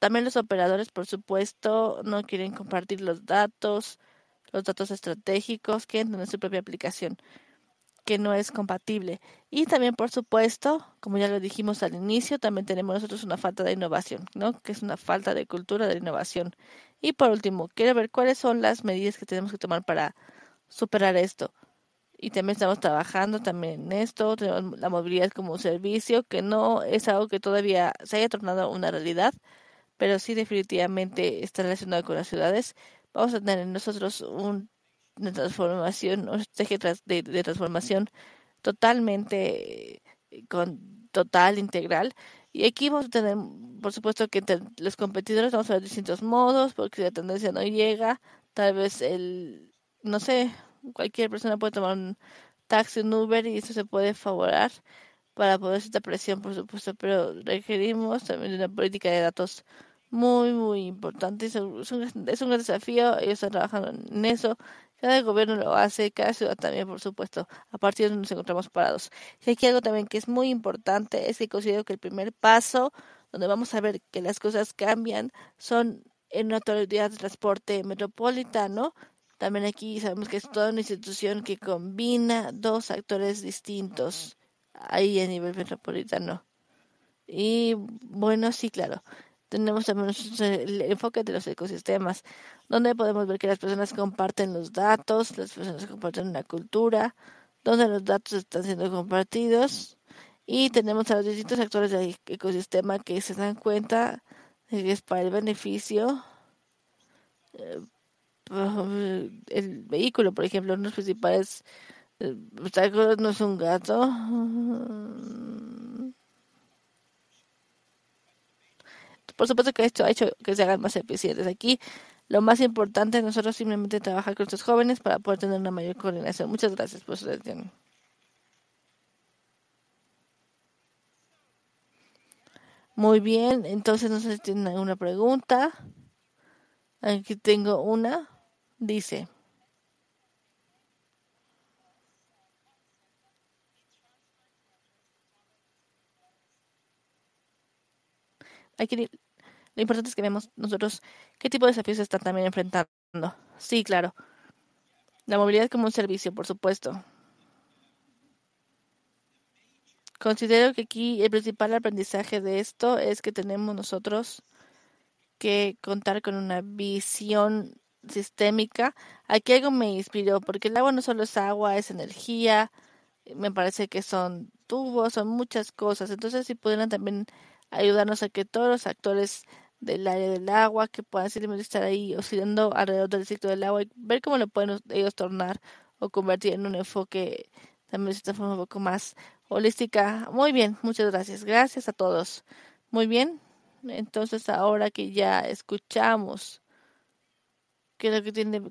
también los operadores, por supuesto, no quieren compartir los datos, los datos estratégicos, quieren tener su propia aplicación que no es compatible. Y también, por supuesto, como ya lo dijimos al inicio, también tenemos nosotros una falta de innovación, ¿no? Que es una falta de cultura de innovación. Y por último, quiero ver cuáles son las medidas que tenemos que tomar para superar esto. Y también estamos trabajando también en esto, tenemos la movilidad como un servicio, que no es algo que todavía se haya tornado una realidad, pero sí definitivamente está relacionado con las ciudades. Vamos a tener nosotros un de transformación, un este de, de, transformación totalmente eh, con total integral. Y aquí vamos a tener, por supuesto, que entre los competidores vamos a ver distintos modos, porque si la tendencia no llega, tal vez el, no sé, cualquier persona puede tomar un taxi, un Uber y eso se puede favorar para poder esta presión, por supuesto, pero requerimos también una política de datos muy, muy importante. Es un, es un gran desafío, ellos están trabajando en eso. Cada gobierno lo hace, cada ciudad también, por supuesto. A partir de donde nos encontramos parados. Y aquí algo también que es muy importante es que considero que el primer paso, donde vamos a ver que las cosas cambian, son en una autoridad de transporte metropolitano. También aquí sabemos que es toda una institución que combina dos actores distintos ahí a nivel metropolitano. Y bueno, sí, claro tenemos también el enfoque de los ecosistemas, donde podemos ver que las personas comparten los datos, las personas comparten una cultura, donde los datos están siendo compartidos y tenemos a los distintos actores del ecosistema que se dan cuenta de que es para el beneficio. Eh, el vehículo, por ejemplo, uno de los principales eh, obstáculos no es un gato Por supuesto que esto ha hecho que se hagan más eficientes. Aquí lo más importante es nosotros simplemente trabajar con estos jóvenes para poder tener una mayor coordinación. Muchas gracias por su atención. Muy bien, entonces no sé si tienen alguna pregunta. Aquí tengo una. Dice. Aquí lo importante es que vemos nosotros qué tipo de desafíos están también enfrentando. Sí, claro. La movilidad como un servicio, por supuesto. Considero que aquí el principal aprendizaje de esto es que tenemos nosotros que contar con una visión sistémica. Aquí algo me inspiró, porque el agua no solo es agua, es energía, me parece que son tubos, son muchas cosas. Entonces, si pudieran también ayudarnos a que todos los actores del área del agua, que puedan simplemente estar ahí oscilando alrededor del ciclo del agua y ver cómo lo pueden ellos tornar o convertir en un enfoque también de esta forma un poco más holística. Muy bien, muchas gracias. Gracias a todos. Muy bien, entonces ahora que ya escuchamos, creo que tiene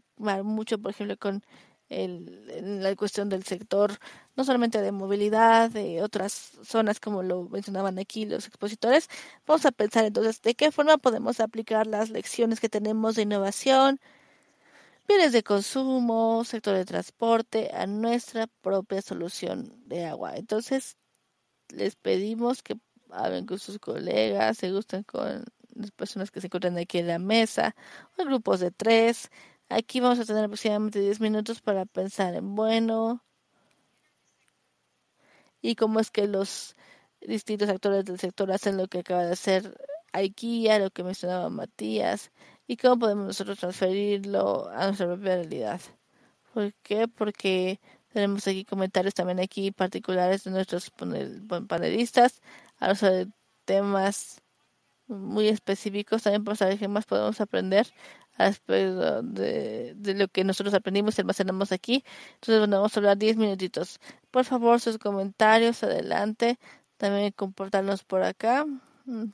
mucho, por ejemplo, con el, la cuestión del sector no solamente de movilidad, de otras zonas, como lo mencionaban aquí los expositores. Vamos a pensar entonces de qué forma podemos aplicar las lecciones que tenemos de innovación, bienes de consumo, sector de transporte, a nuestra propia solución de agua. Entonces, les pedimos que hablen con sus colegas, se gusten con las personas que se encuentran aquí en la mesa, o en grupos de tres. Aquí vamos a tener aproximadamente 10 minutos para pensar en, bueno, y cómo es que los distintos actores del sector hacen lo que acaba de hacer IKEA, lo que mencionaba Matías, y cómo podemos nosotros transferirlo a nuestra propia realidad. ¿Por qué? Porque tenemos aquí comentarios también aquí particulares de nuestros panelistas a los de temas muy específicos también para saber qué más podemos aprender después de, lo que nosotros aprendimos y almacenamos aquí. Entonces, bueno, vamos a hablar 10 minutitos. Por favor, sus comentarios, adelante. También comportarnos por acá. Mm,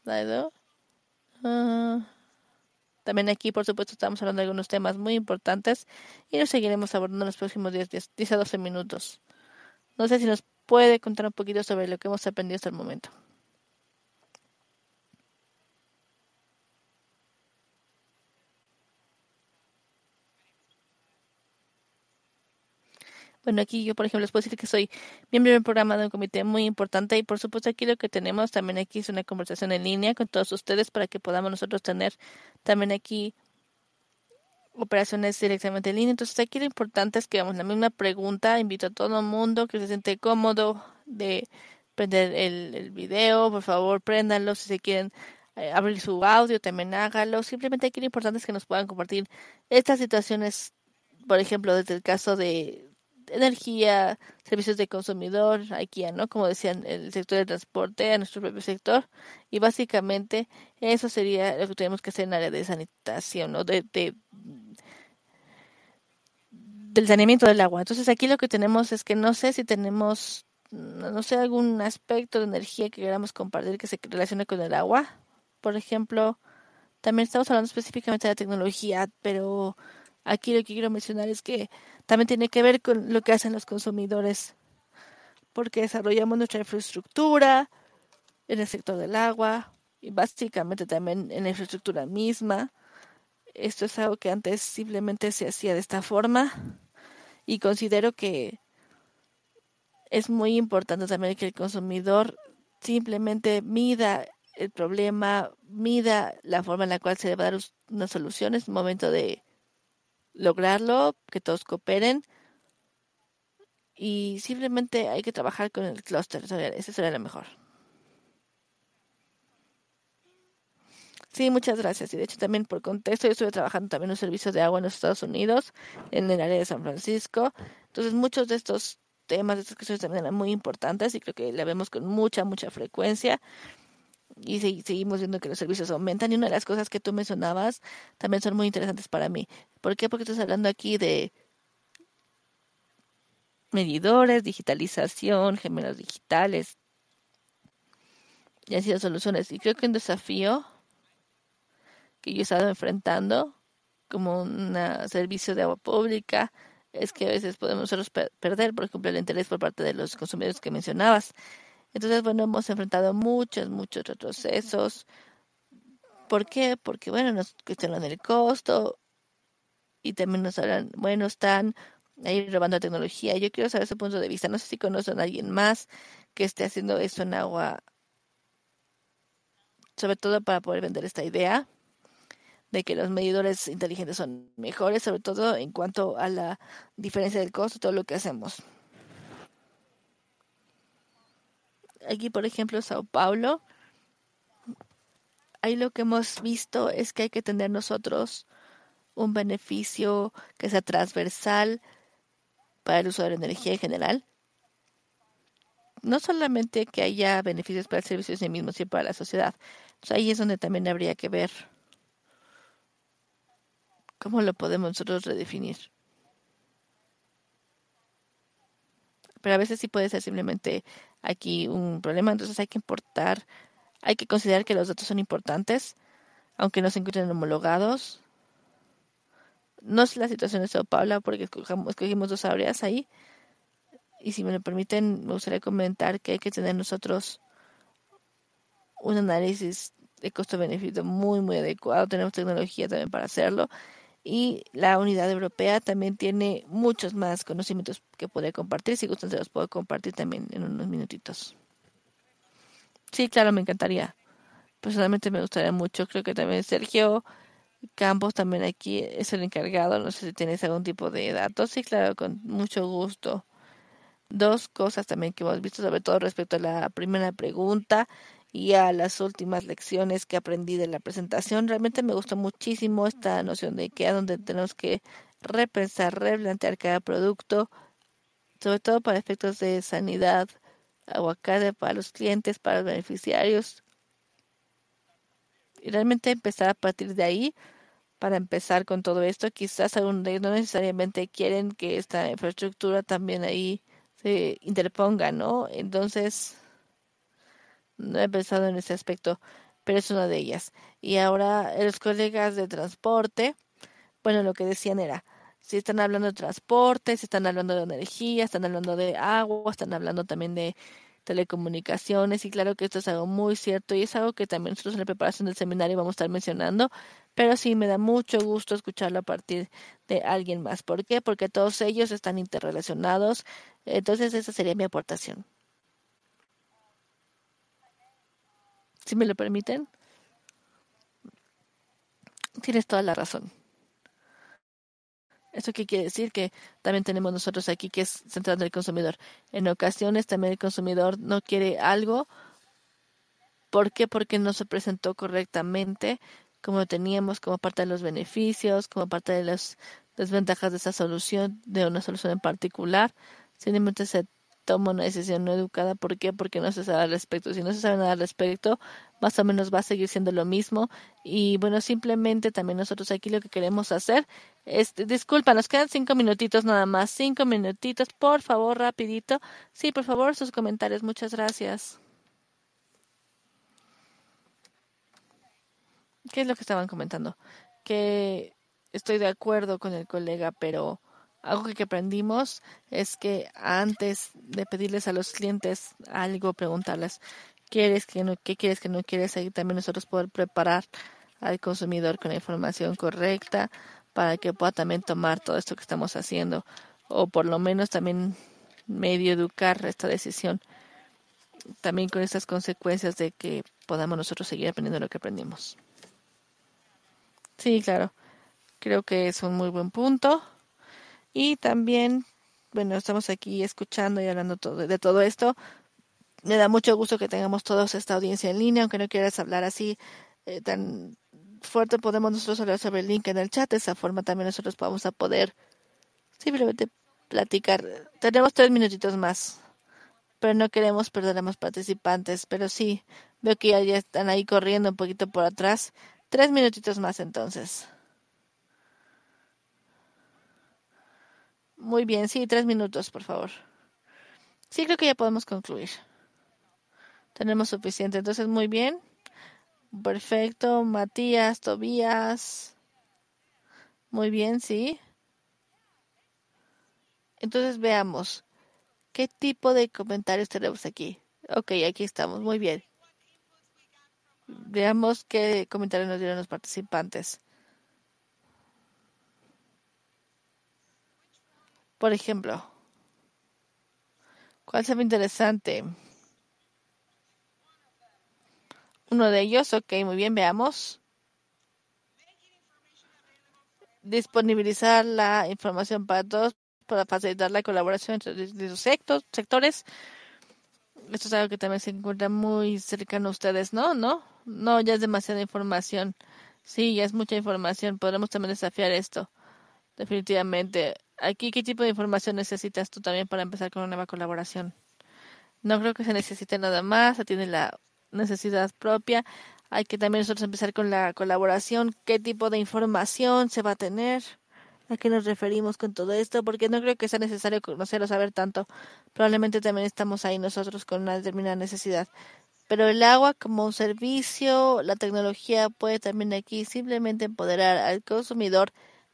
ah. también aquí, por supuesto, estamos hablando de algunos temas muy importantes y nos seguiremos abordando en los próximos 10, 10, 10 a 12 minutos. No sé si nos puede contar un poquito sobre lo que hemos aprendido hasta el momento. Bueno, aquí yo, por ejemplo, les puedo decir que soy miembro del programa de un comité muy importante y, por supuesto, aquí lo que tenemos también aquí es una conversación en línea con todos ustedes para que podamos nosotros tener también aquí operaciones directamente en línea. Entonces, aquí lo importante es que hagamos la misma pregunta. Invito a todo el mundo que se siente cómodo de prender el, el video. Por favor, préndanlo si se quieren eh, abrir su audio, también hágalo. Simplemente aquí lo importante es que nos puedan compartir estas situaciones, por ejemplo, desde el caso de energía, servicios de consumidor, ya, ¿no? Como decían, el sector del transporte, a nuestro propio sector. Y básicamente eso sería lo que tenemos que hacer en área de sanitación, ¿no? De, de, del saneamiento del agua. Entonces aquí lo que tenemos es que no sé si tenemos, no sé, algún aspecto de energía que queramos compartir que se relacione con el agua. Por ejemplo, también estamos hablando específicamente de la tecnología, pero Aquí lo que quiero mencionar es que también tiene que ver con lo que hacen los consumidores, porque desarrollamos nuestra infraestructura en el sector del agua y básicamente también en la infraestructura misma. Esto es algo que antes simplemente se hacía de esta forma y considero que es muy importante también que el consumidor simplemente mida el problema, mida la forma en la cual se le va a dar una soluciones en momento de lograrlo, que todos cooperen. Y simplemente hay que trabajar con el clúster. Ese será lo mejor. Sí, muchas gracias. Y de hecho también por contexto, yo estuve trabajando también en un servicio de agua en los Estados Unidos, en el área de San Francisco. Entonces muchos de estos temas, de estas cuestiones también eran muy importantes y creo que la vemos con mucha, mucha frecuencia y seguimos viendo que los servicios aumentan. Y una de las cosas que tú mencionabas también son muy interesantes para mí. ¿Por qué? Porque estás hablando aquí de medidores, digitalización, gemelos digitales, y han sido soluciones. Y creo que un desafío que yo he estado enfrentando como un servicio de agua pública es que a veces podemos nosotros perder, por ejemplo, el interés por parte de los consumidores que mencionabas. Entonces, bueno, hemos enfrentado muchos, muchos retrocesos. ¿Por qué? Porque, bueno, nos cuestionan el costo y también nos hablan, bueno, están ahí robando tecnología. Yo quiero saber su punto de vista. No sé si conocen a alguien más que esté haciendo eso en agua, sobre todo para poder vender esta idea de que los medidores inteligentes son mejores, sobre todo en cuanto a la diferencia del costo, todo lo que hacemos. aquí, por ejemplo, Sao Paulo, ahí lo que hemos visto es que hay que tener nosotros un beneficio que sea transversal para el uso de la energía en general. No solamente que haya beneficios para el servicio en sí mismo, sino para la sociedad. ahí es donde también habría que ver cómo lo podemos nosotros redefinir. Pero a veces sí puede ser simplemente aquí un problema, entonces hay que importar, hay que considerar que los datos son importantes, aunque no se encuentren homologados. No es la situación de Sao Paulo, porque escogimos dos áreas ahí. Y si me lo permiten, me gustaría comentar que hay que tener nosotros un análisis de costo-beneficio muy, muy adecuado. Tenemos tecnología también para hacerlo y la unidad europea también tiene muchos más conocimientos que podría compartir. Si gustan, se los puedo compartir también en unos minutitos. Sí, claro, me encantaría. Personalmente me gustaría mucho. Creo que también Sergio Campos también aquí es el encargado. No sé si tienes algún tipo de datos. Sí, claro, con mucho gusto. Dos cosas también que hemos visto, sobre todo respecto a la primera pregunta, y a las últimas lecciones que aprendí de la presentación. Realmente me gustó muchísimo esta noción de IKEA, donde tenemos que repensar, replantear cada producto, sobre todo para efectos de sanidad, aguacate para los clientes, para los beneficiarios. Y realmente empezar a partir de ahí para empezar con todo esto. Quizás algún no necesariamente quieren que esta infraestructura también ahí se interponga, ¿no? Entonces, no he pensado en ese aspecto, pero es una de ellas. Y ahora los colegas de transporte, bueno, lo que decían era, si están hablando de transporte, si están hablando de energía, están hablando de agua, están hablando también de telecomunicaciones y claro que esto es algo muy cierto y es algo que también nosotros en la preparación del seminario vamos a estar mencionando, pero sí me da mucho gusto escucharlo a partir de alguien más. ¿Por qué? Porque todos ellos están interrelacionados. Entonces esa sería mi aportación. si me lo permiten. Tienes toda la razón. ¿Eso qué quiere decir? Que también tenemos nosotros aquí que es en el consumidor. En ocasiones también el consumidor no quiere algo. ¿Por qué? Porque no se presentó correctamente como teníamos como parte de los beneficios, como parte de las desventajas de esa solución, de una solución en particular. Simplemente se toma una decisión no educada. ¿Por qué? Porque no se sabe al respecto. Si no se sabe nada al respecto, más o menos va a seguir siendo lo mismo. Y bueno, simplemente también nosotros aquí lo que queremos hacer es, disculpa, nos quedan cinco minutitos nada más, cinco minutitos, por favor, rapidito. Sí, por favor, sus comentarios. Muchas gracias. ¿Qué es lo que estaban comentando? Que estoy de acuerdo con el colega, pero algo que aprendimos es que antes de pedirles a los clientes algo, preguntarles quieres que no, qué quieres que no quieres, ahí también nosotros poder preparar al consumidor con la información correcta para que pueda también tomar todo esto que estamos haciendo o por lo menos también medio educar esta decisión también con estas consecuencias de que podamos nosotros seguir aprendiendo lo que aprendimos. Sí, claro. Creo que es un muy buen punto. Y también, bueno, estamos aquí escuchando y hablando todo, de todo esto. Me da mucho gusto que tengamos todos esta audiencia en línea, aunque no quieras hablar así eh, tan fuerte, podemos nosotros hablar sobre el link en el chat. De esa forma también nosotros vamos a poder simplemente platicar. Tenemos tres minutitos más, pero no queremos perder a más participantes. Pero sí, veo que ya están ahí corriendo un poquito por atrás. Tres minutitos más entonces. Muy bien, sí, tres minutos, por favor. Sí, creo que ya podemos concluir. Tenemos suficiente. Entonces, muy bien. Perfecto. Matías, Tobías. Muy bien, sí. Entonces, veamos. ¿Qué tipo de comentarios tenemos aquí? Ok, aquí estamos. Muy bien. Veamos qué comentarios nos dieron los participantes. Por ejemplo, ¿cuál sería interesante? Uno de ellos, ok, muy bien, veamos. Disponibilizar la información para todos para facilitar la colaboración entre los sectores. Esto es algo que también se encuentra muy cercano a ustedes, ¿no? ¿No? No, ya es demasiada información. Sí, ya es mucha información. Podremos también desafiar esto. Definitivamente. Aquí, ¿qué tipo de información necesitas tú también para empezar con una nueva colaboración? No creo que se necesite nada más, se tiene la necesidad propia. Hay que también nosotros empezar con la colaboración, qué tipo de información se va a tener, a qué nos referimos con todo esto, porque no creo que sea necesario conocer o saber tanto. Probablemente también estamos ahí nosotros con una determinada necesidad. Pero el agua como un servicio, la tecnología puede también aquí simplemente empoderar al consumidor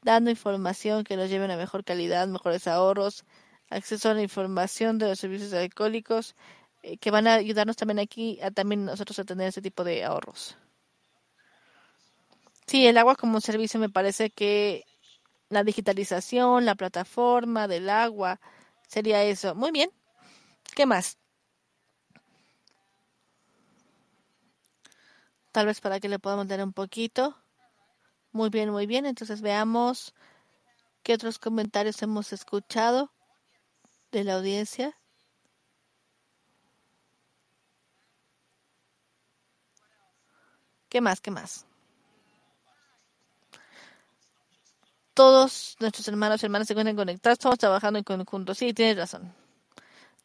dando información que nos lleve a mejor calidad, mejores ahorros, acceso a la información de los servicios alcohólicos, eh, que van a ayudarnos también aquí a también nosotros a tener ese tipo de ahorros. Sí, el agua como servicio me parece que la digitalización, la plataforma del agua, sería eso. Muy bien. ¿Qué más? Tal vez para que le podamos dar un poquito. Muy bien, muy bien. Entonces veamos qué otros comentarios hemos escuchado de la audiencia. ¿Qué más? ¿Qué más? Todos nuestros hermanos y hermanas se encuentran conectados, estamos trabajando en conjunto. Sí, tienes razón.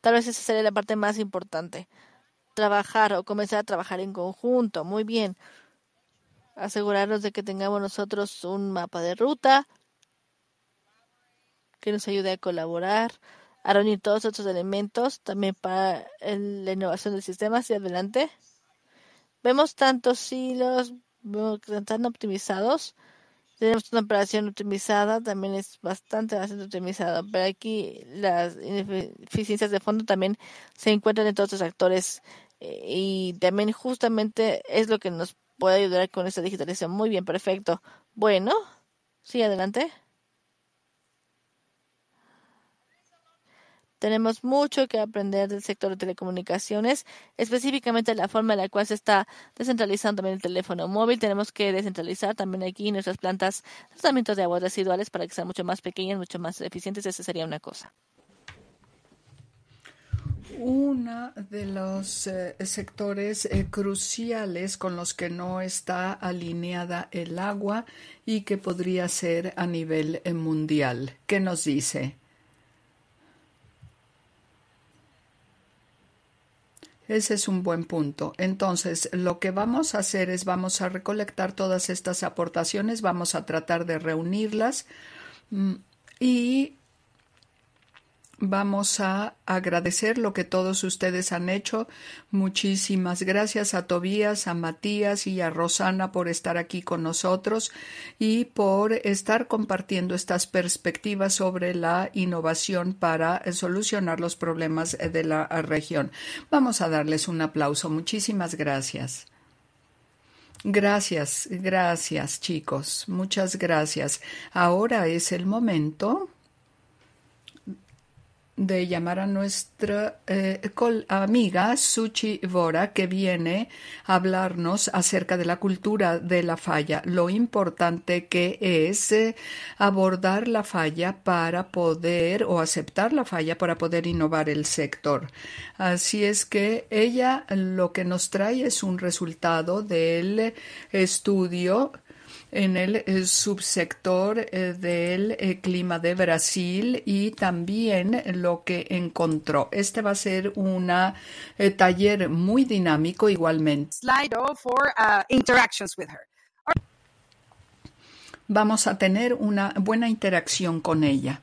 Tal vez esa sería la parte más importante. Trabajar o comenzar a trabajar en conjunto. Muy bien asegurarnos de que tengamos nosotros un mapa de ruta que nos ayude a colaborar, a reunir todos estos elementos también para la innovación del sistema hacia adelante. Vemos tantos hilos tan optimizados. Tenemos una operación optimizada, también es bastante, bastante optimizada, pero aquí las ineficiencias de fondo también se encuentran en todos los actores eh, y también justamente es lo que nos puede ayudar con esta digitalización. Muy bien, perfecto. Bueno, sí, adelante. Tenemos mucho que aprender del sector de telecomunicaciones, específicamente la forma en la cual se está descentralizando también el teléfono móvil. Tenemos que descentralizar también aquí nuestras plantas, tratamiento de aguas residuales para que sean mucho más pequeñas, mucho más eficientes. Esa sería una cosa uno de los eh, sectores eh, cruciales con los que no está alineada el agua y que podría ser a nivel eh, mundial. ¿Qué nos dice? Ese es un buen punto. Entonces, lo que vamos a hacer es vamos a recolectar todas estas aportaciones, vamos a tratar de reunirlas mm, y vamos a agradecer lo que todos ustedes han hecho. Muchísimas gracias a Tobías, a Matías y a Rosana por estar aquí con nosotros y por estar compartiendo estas perspectivas sobre la innovación para solucionar los problemas de la región. Vamos a darles un aplauso. Muchísimas gracias. Gracias, gracias chicos, muchas gracias. Ahora es el momento de llamar a nuestra eh, amiga Suchi Bora, que viene a hablarnos acerca de la cultura de la falla, lo importante que es eh, abordar la falla para poder o aceptar la falla para poder innovar el sector. Así es que ella lo que nos trae es un resultado del estudio en el eh, subsector eh, del eh, clima de Brasil y también lo que encontró. Este va a ser un taller muy dinámico igualmente. Uh, vamos a tener una buena interacción con ella.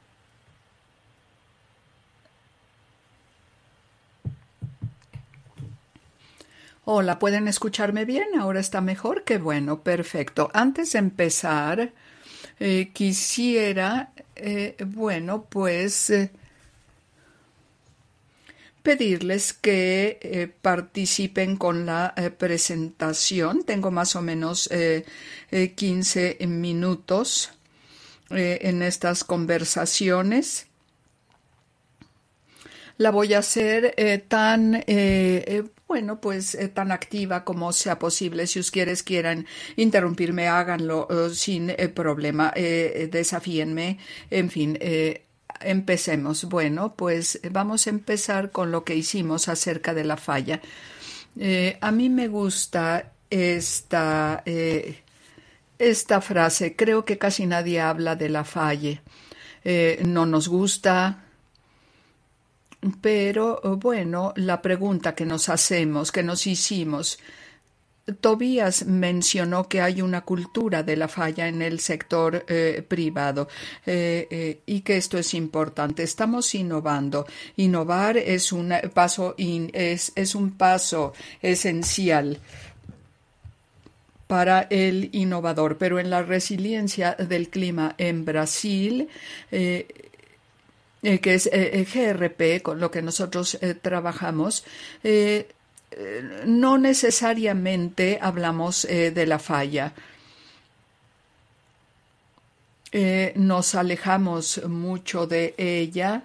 Hola, ¿pueden escucharme bien? ¿Ahora está mejor? Qué bueno, perfecto. Antes de empezar, eh, quisiera, eh, bueno, pues eh, pedirles que participen con la presentación. Tengo más o menos 15 minutos en estas conversaciones la voy a hacer tan bueno, pues eh, tan activa como sea posible. Si ustedes quieran interrumpirme, háganlo eh, sin eh, problema, desafíenme, en fin. Empecemos. Bueno, pues vamos a empezar con lo que hicimos acerca de la falla. a mí me gusta esta, esta frase. Creo que casi nadie habla de la falla. no nos gusta, pero eh, bueno, la pregunta que nos hacemos, que nos hicimos, Tobías mencionó que hay una cultura de la falla en el sector eh, privado eh, y que esto es importante. Estamos innovando. Innovar es un paso, es, un paso esencial para el innovador, pero en la resiliencia del clima en Brasil, eh, que es eh, el GRP, con lo que nosotros eh, trabajamos, no necesariamente hablamos de la falla. nos alejamos mucho de ella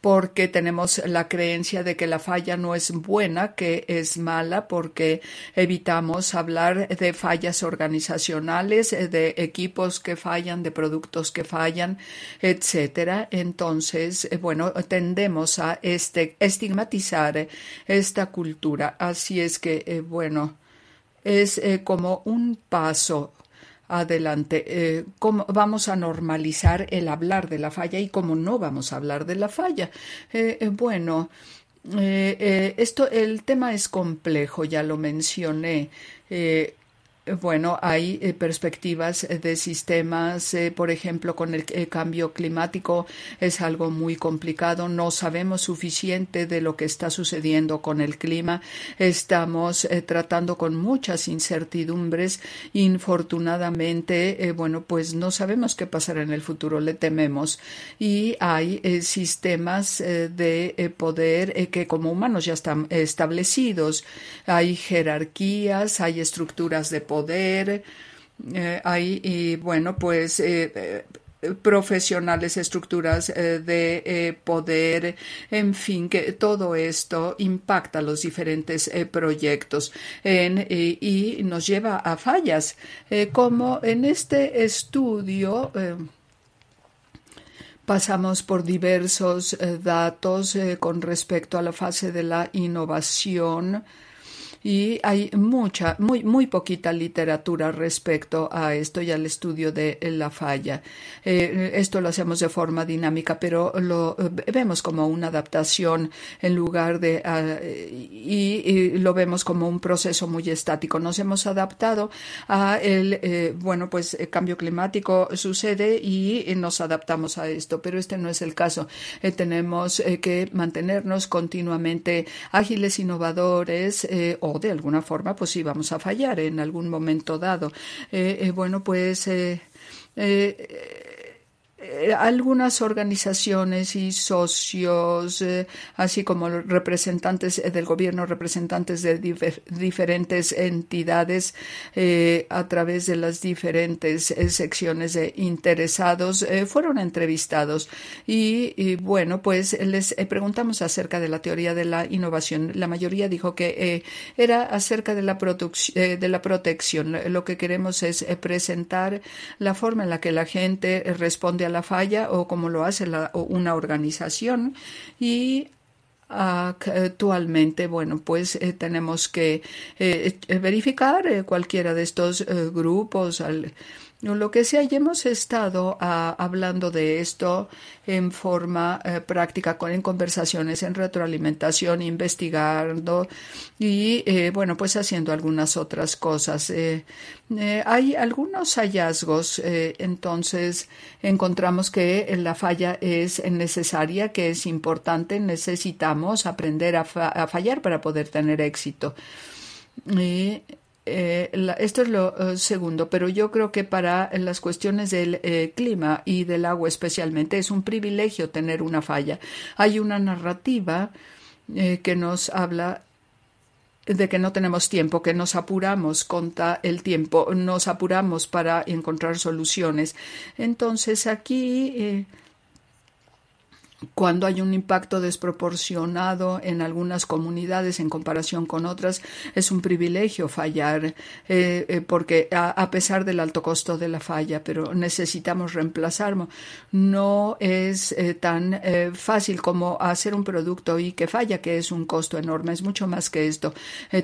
porque tenemos la creencia de que la falla no es buena, que es mala, porque evitamos hablar de fallas organizacionales, eh, de equipos que fallan, de productos que fallan, etcétera. Entonces, eh, bueno, tendemos a este, estigmatizar esta cultura. Así es que, eh, bueno, es como un paso adelante. Eh, ¿Cómo vamos a normalizar el hablar de la falla y cómo no vamos a hablar de la falla? Eh, eh, bueno, esto, el tema es complejo, ya lo mencioné. Eh, bueno, hay eh, perspectivas eh, de sistemas, por ejemplo, con el, cambio climático es algo muy complicado. No sabemos suficiente de lo que está sucediendo con el clima. Estamos tratando con muchas incertidumbres. Infortunadamente, bueno, pues no sabemos qué pasará en el futuro. Le tememos. Y hay sistemas de poder que como humanos ya están establecidos. Hay jerarquías, hay estructuras de poder poder eh, y bueno, pues eh, eh, profesionales, estructuras de poder, en fin, que todo esto impacta los diferentes proyectos en, y nos lleva a fallas, como en este estudio. Pasamos por diversos datos con respecto a la fase de la innovación, y hay mucha, muy, muy poquita literatura respecto a esto y al estudio de la falla. Eh, esto lo hacemos de forma dinámica, pero lo eh, vemos como una adaptación en lugar de ah, y, lo vemos como un proceso muy estático. Nos hemos adaptado a el eh, bueno, pues el cambio climático sucede y nos adaptamos a esto, pero este no es el caso. tenemos que mantenernos continuamente ágiles, innovadores o o de alguna forma pues vamos a fallar en algún momento dado. Eh, eh, bueno, pues... Eh, eh, algunas organizaciones y socios, eh, así como representantes eh, del gobierno, representantes de diferentes entidades a través de las diferentes secciones de interesados, fueron entrevistados. Y, bueno, pues les preguntamos acerca de la teoría de la innovación. La mayoría dijo que era acerca de la, de la protección. Lo que queremos es presentar la forma en la que la gente responde a la falla o como lo hace una organización y ah, actualmente, bueno, pues eh, tenemos que eh, eh, verificar cualquiera de estos grupos al, lo que sea, ya hemos estado ah, hablando de esto en forma eh, práctica, con, en conversaciones, en retroalimentación, investigando y, eh, bueno, pues haciendo algunas otras cosas. Eh, hay algunos hallazgos, entonces encontramos que la falla es necesaria, que es importante, necesitamos aprender a, fallar para poder tener éxito. Eh, esto es lo eh, segundo, pero yo creo que para las cuestiones del eh, clima y del agua especialmente es un privilegio tener una falla. Hay una narrativa que nos habla de que no tenemos tiempo, que nos apuramos contra el tiempo, nos apuramos para encontrar soluciones. Entonces aquí cuando hay un impacto desproporcionado en algunas comunidades en comparación con otras, es un privilegio fallar, eh, eh, porque a, pesar del alto costo de la falla, pero necesitamos reemplazarlo. No es eh, tan fácil como hacer un producto y que falla, que es un costo enorme, es mucho más que esto.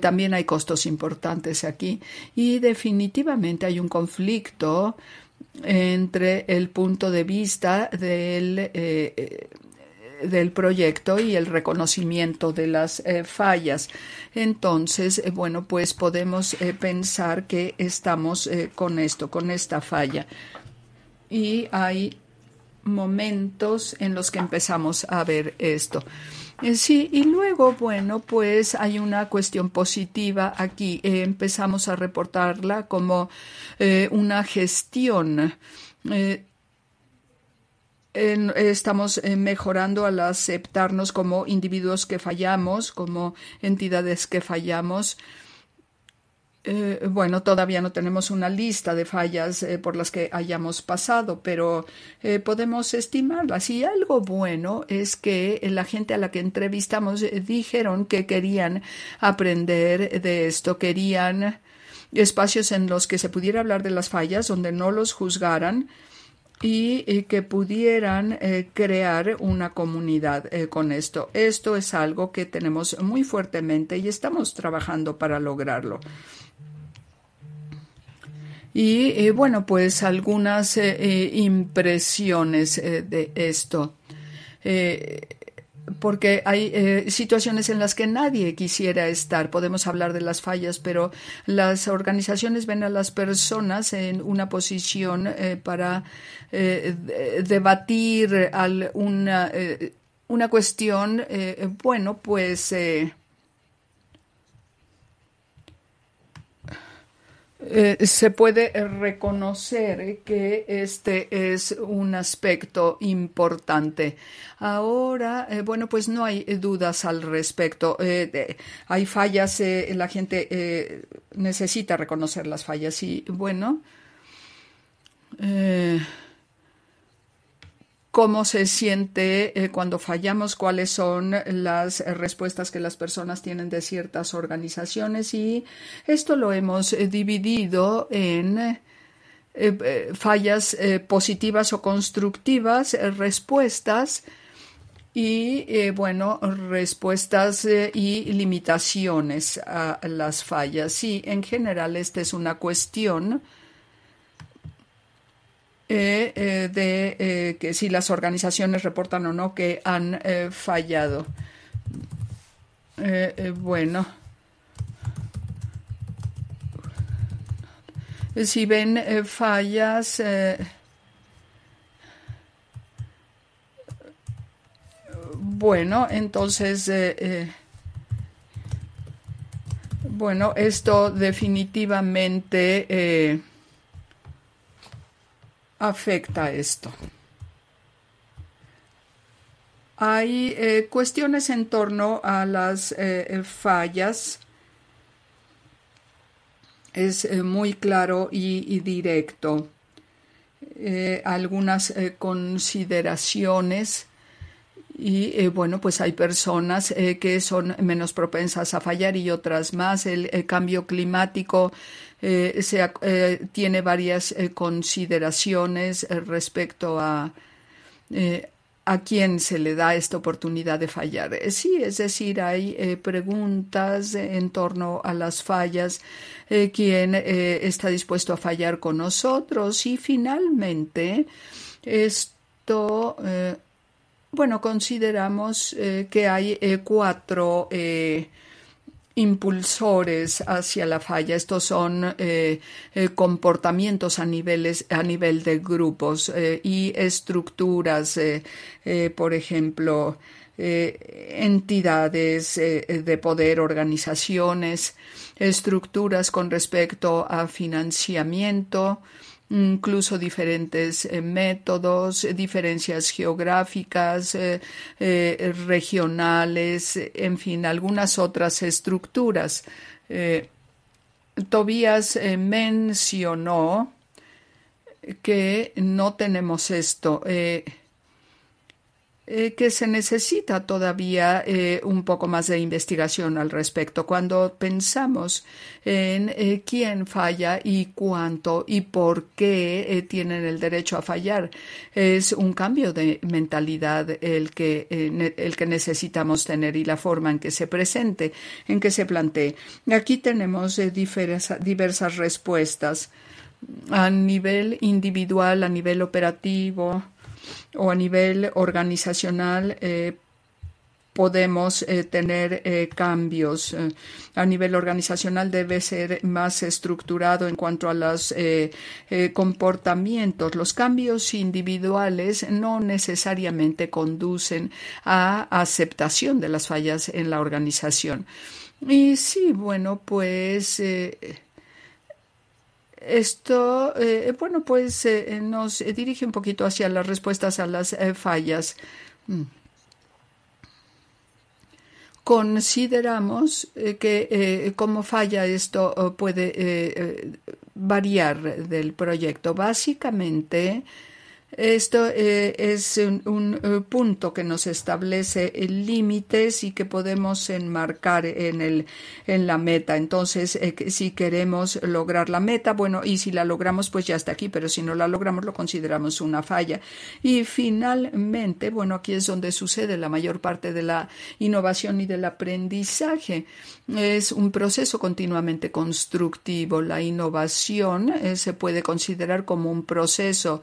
también hay costos importantes aquí y definitivamente hay un conflicto entre el punto de vista del del proyecto y el reconocimiento de las eh, fallas. Entonces, eh, bueno, pues podemos eh, pensar que estamos con esto, con esta falla. Y hay momentos en los que empezamos a ver esto. Sí, y luego, bueno, pues hay una cuestión positiva aquí. empezamos a reportarla como una gestión estamos eh, mejorando al aceptarnos como individuos que fallamos, como entidades que fallamos. Eh, bueno, todavía no tenemos una lista de fallas eh, por las que hayamos pasado, pero podemos estimarlas. Y algo bueno es que la gente a la que entrevistamos dijeron que querían aprender de esto, querían espacios en los que se pudiera hablar de las fallas, donde no los juzgaran, y, que pudieran eh, crear una comunidad eh, con esto. Esto es algo que tenemos muy fuertemente y estamos trabajando para lograrlo. Y bueno, pues algunas eh, impresiones de esto porque hay eh, situaciones en las que nadie quisiera estar. Podemos hablar de las fallas, pero las organizaciones ven a las personas en una posición eh, para eh, debatir al una, una, cuestión. bueno, pues Eh, se puede reconocer que este es un aspecto importante. Ahora, eh, bueno, pues no hay dudas al respecto. Eh, hay fallas, la gente necesita reconocer las fallas y bueno cómo se siente eh, cuando fallamos, cuáles son las respuestas que las personas tienen de ciertas organizaciones y esto lo hemos eh, dividido en eh, fallas positivas o constructivas, respuestas y bueno, respuestas y limitaciones a las fallas. Y en general esta es una cuestión eh, eh, de eh, que si las organizaciones reportan o no que han fallado. bueno. Si ven fallas. bueno, entonces, bueno, esto definitivamente eh afecta esto? Hay eh, cuestiones en torno a las eh, eh, fallas. Es muy claro y, directo. algunas consideraciones. Y bueno, pues hay personas que son menos propensas a fallar y otras más. el cambio climático eh, se, eh, tiene varias eh, consideraciones respecto a a quién se le da esta oportunidad de fallar. Sí, es decir, hay preguntas en torno a las fallas, quién está dispuesto a fallar con nosotros y finalmente esto, bueno, consideramos que hay cuatro impulsores hacia la falla. Estos son eh, eh, comportamientos a, niveles, a nivel de grupos eh, y estructuras, por ejemplo, entidades de poder, organizaciones, estructuras con respecto a financiamiento, incluso diferentes eh, métodos, eh, diferencias geográficas, eh, regionales, en fin, algunas otras estructuras. Tobías mencionó que no tenemos esto. Eh, que se necesita todavía eh, un poco más de investigación al respecto. Cuando pensamos en eh, quién falla y cuánto y por qué tienen el derecho a fallar, es un cambio de mentalidad el que, el que necesitamos tener y la forma en que se presente, en que se plantee. Aquí tenemos diversas respuestas a nivel individual, a nivel operativo, o a nivel organizacional eh, podemos eh, tener eh, cambios. a nivel organizacional debe ser más estructurado en cuanto a los comportamientos. Los cambios individuales no necesariamente conducen a aceptación de las fallas en la organización. Y sí, bueno, pues. Esto, eh, eh, bueno, pues eh, nos dirige un poquito hacia las respuestas a las fallas. Mm. Consideramos que como falla esto puede variar del proyecto. Básicamente, esto eh, es un, eh, punto que nos establece límites y que podemos enmarcar en, el, en la meta. Entonces, eh, si queremos lograr la meta, bueno, y si la logramos, pues ya está aquí, pero si no la logramos, lo consideramos una falla. Y finalmente, bueno, aquí es donde sucede la mayor parte de la innovación y del aprendizaje. Es un proceso continuamente constructivo. La innovación se puede considerar como un proceso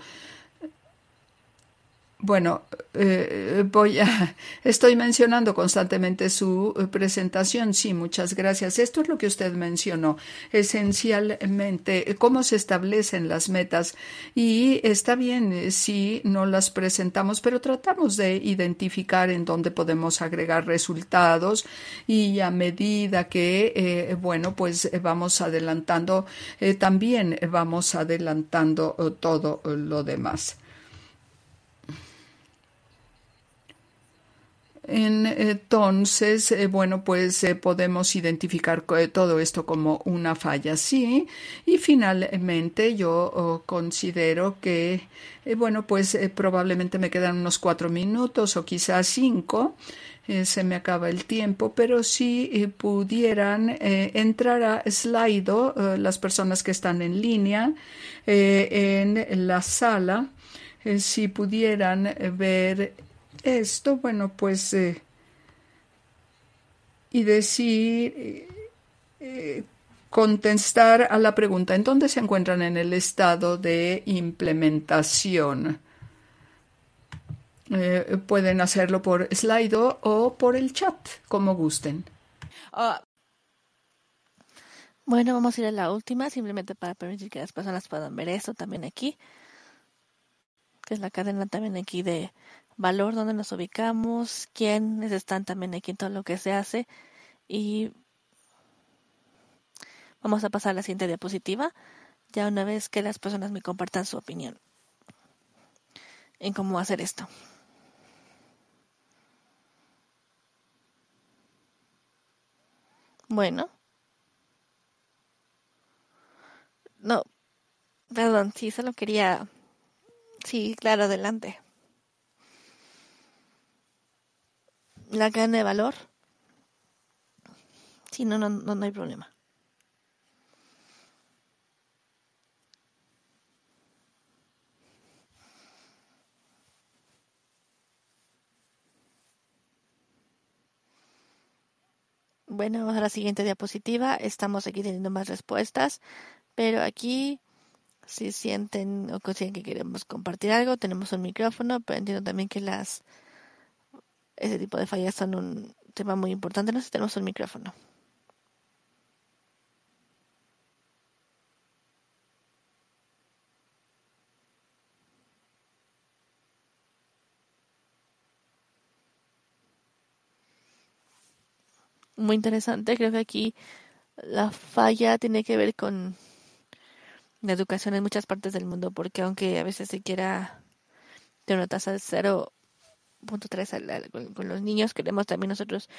bueno, eh, voy a, estoy mencionando constantemente su eh, presentación. Sí, muchas gracias. Esto es lo que usted mencionó. Esencialmente, eh, cómo se establecen las metas. Y está bien si no las presentamos, pero tratamos de identificar en dónde podemos agregar resultados. Y a medida que, bueno, pues vamos adelantando, también vamos adelantando todo lo demás. Entonces, eh, bueno, pues eh, podemos identificar eh, todo esto como una falla, sí. Y finalmente yo oh, considero que, bueno, pues probablemente me quedan unos cuatro minutos o quizás cinco. se me acaba el tiempo, pero si pudieran entrar a Slido, las personas que están en línea en la sala, si pudieran ver esto, bueno, pues, eh, y decir, eh, eh, contestar a la pregunta, ¿en dónde se encuentran en el estado de implementación? pueden hacerlo por Slido o por el chat, como gusten. Ah. bueno, vamos a ir a la última, simplemente para permitir que las personas puedan ver esto también aquí, que es la cadena también aquí de, valor, dónde nos ubicamos, quiénes están también aquí en todo lo que se hace. Y vamos a pasar a la siguiente diapositiva, ya una vez que las personas me compartan su opinión en cómo hacer esto. Bueno. No, perdón, sí, solo quería... Sí, claro, adelante. la cadena de valor. Si no, no, no hay problema. Bueno, vamos a la siguiente diapositiva. Estamos aquí teniendo más respuestas, pero aquí si sienten o consideran que queremos compartir algo, tenemos un micrófono, pero entiendo también que las ese tipo de fallas son un tema muy importante. No sé tenemos un micrófono. Muy interesante. Creo que aquí la falla tiene que ver con la educación en muchas partes del mundo, porque aunque a veces se quiera tener una tasa de cero punto 3 con, los niños, queremos también nosotros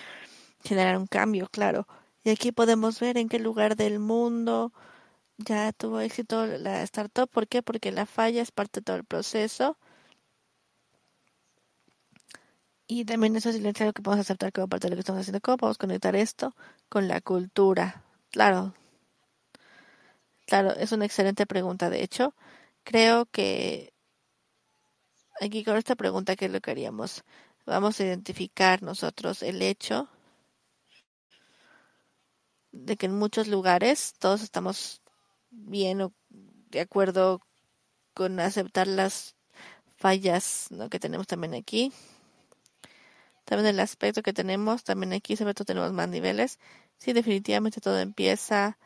generar un cambio, claro. Y aquí podemos ver en qué lugar del mundo ya tuvo éxito la startup. ¿Por qué? Porque la falla es parte de todo el proceso. Y también eso es lo que podemos aceptar como parte de lo que estamos haciendo. ¿Cómo podemos conectar esto con la cultura? Claro. Claro, es una excelente pregunta. De hecho, creo que aquí con esta pregunta, ¿qué es lo que haríamos? Vamos a identificar nosotros el hecho de que en muchos lugares todos estamos bien o de acuerdo con aceptar las fallas ¿no? que tenemos también aquí. También el aspecto que tenemos, también aquí sobre todo tenemos más niveles. Sí, definitivamente todo empieza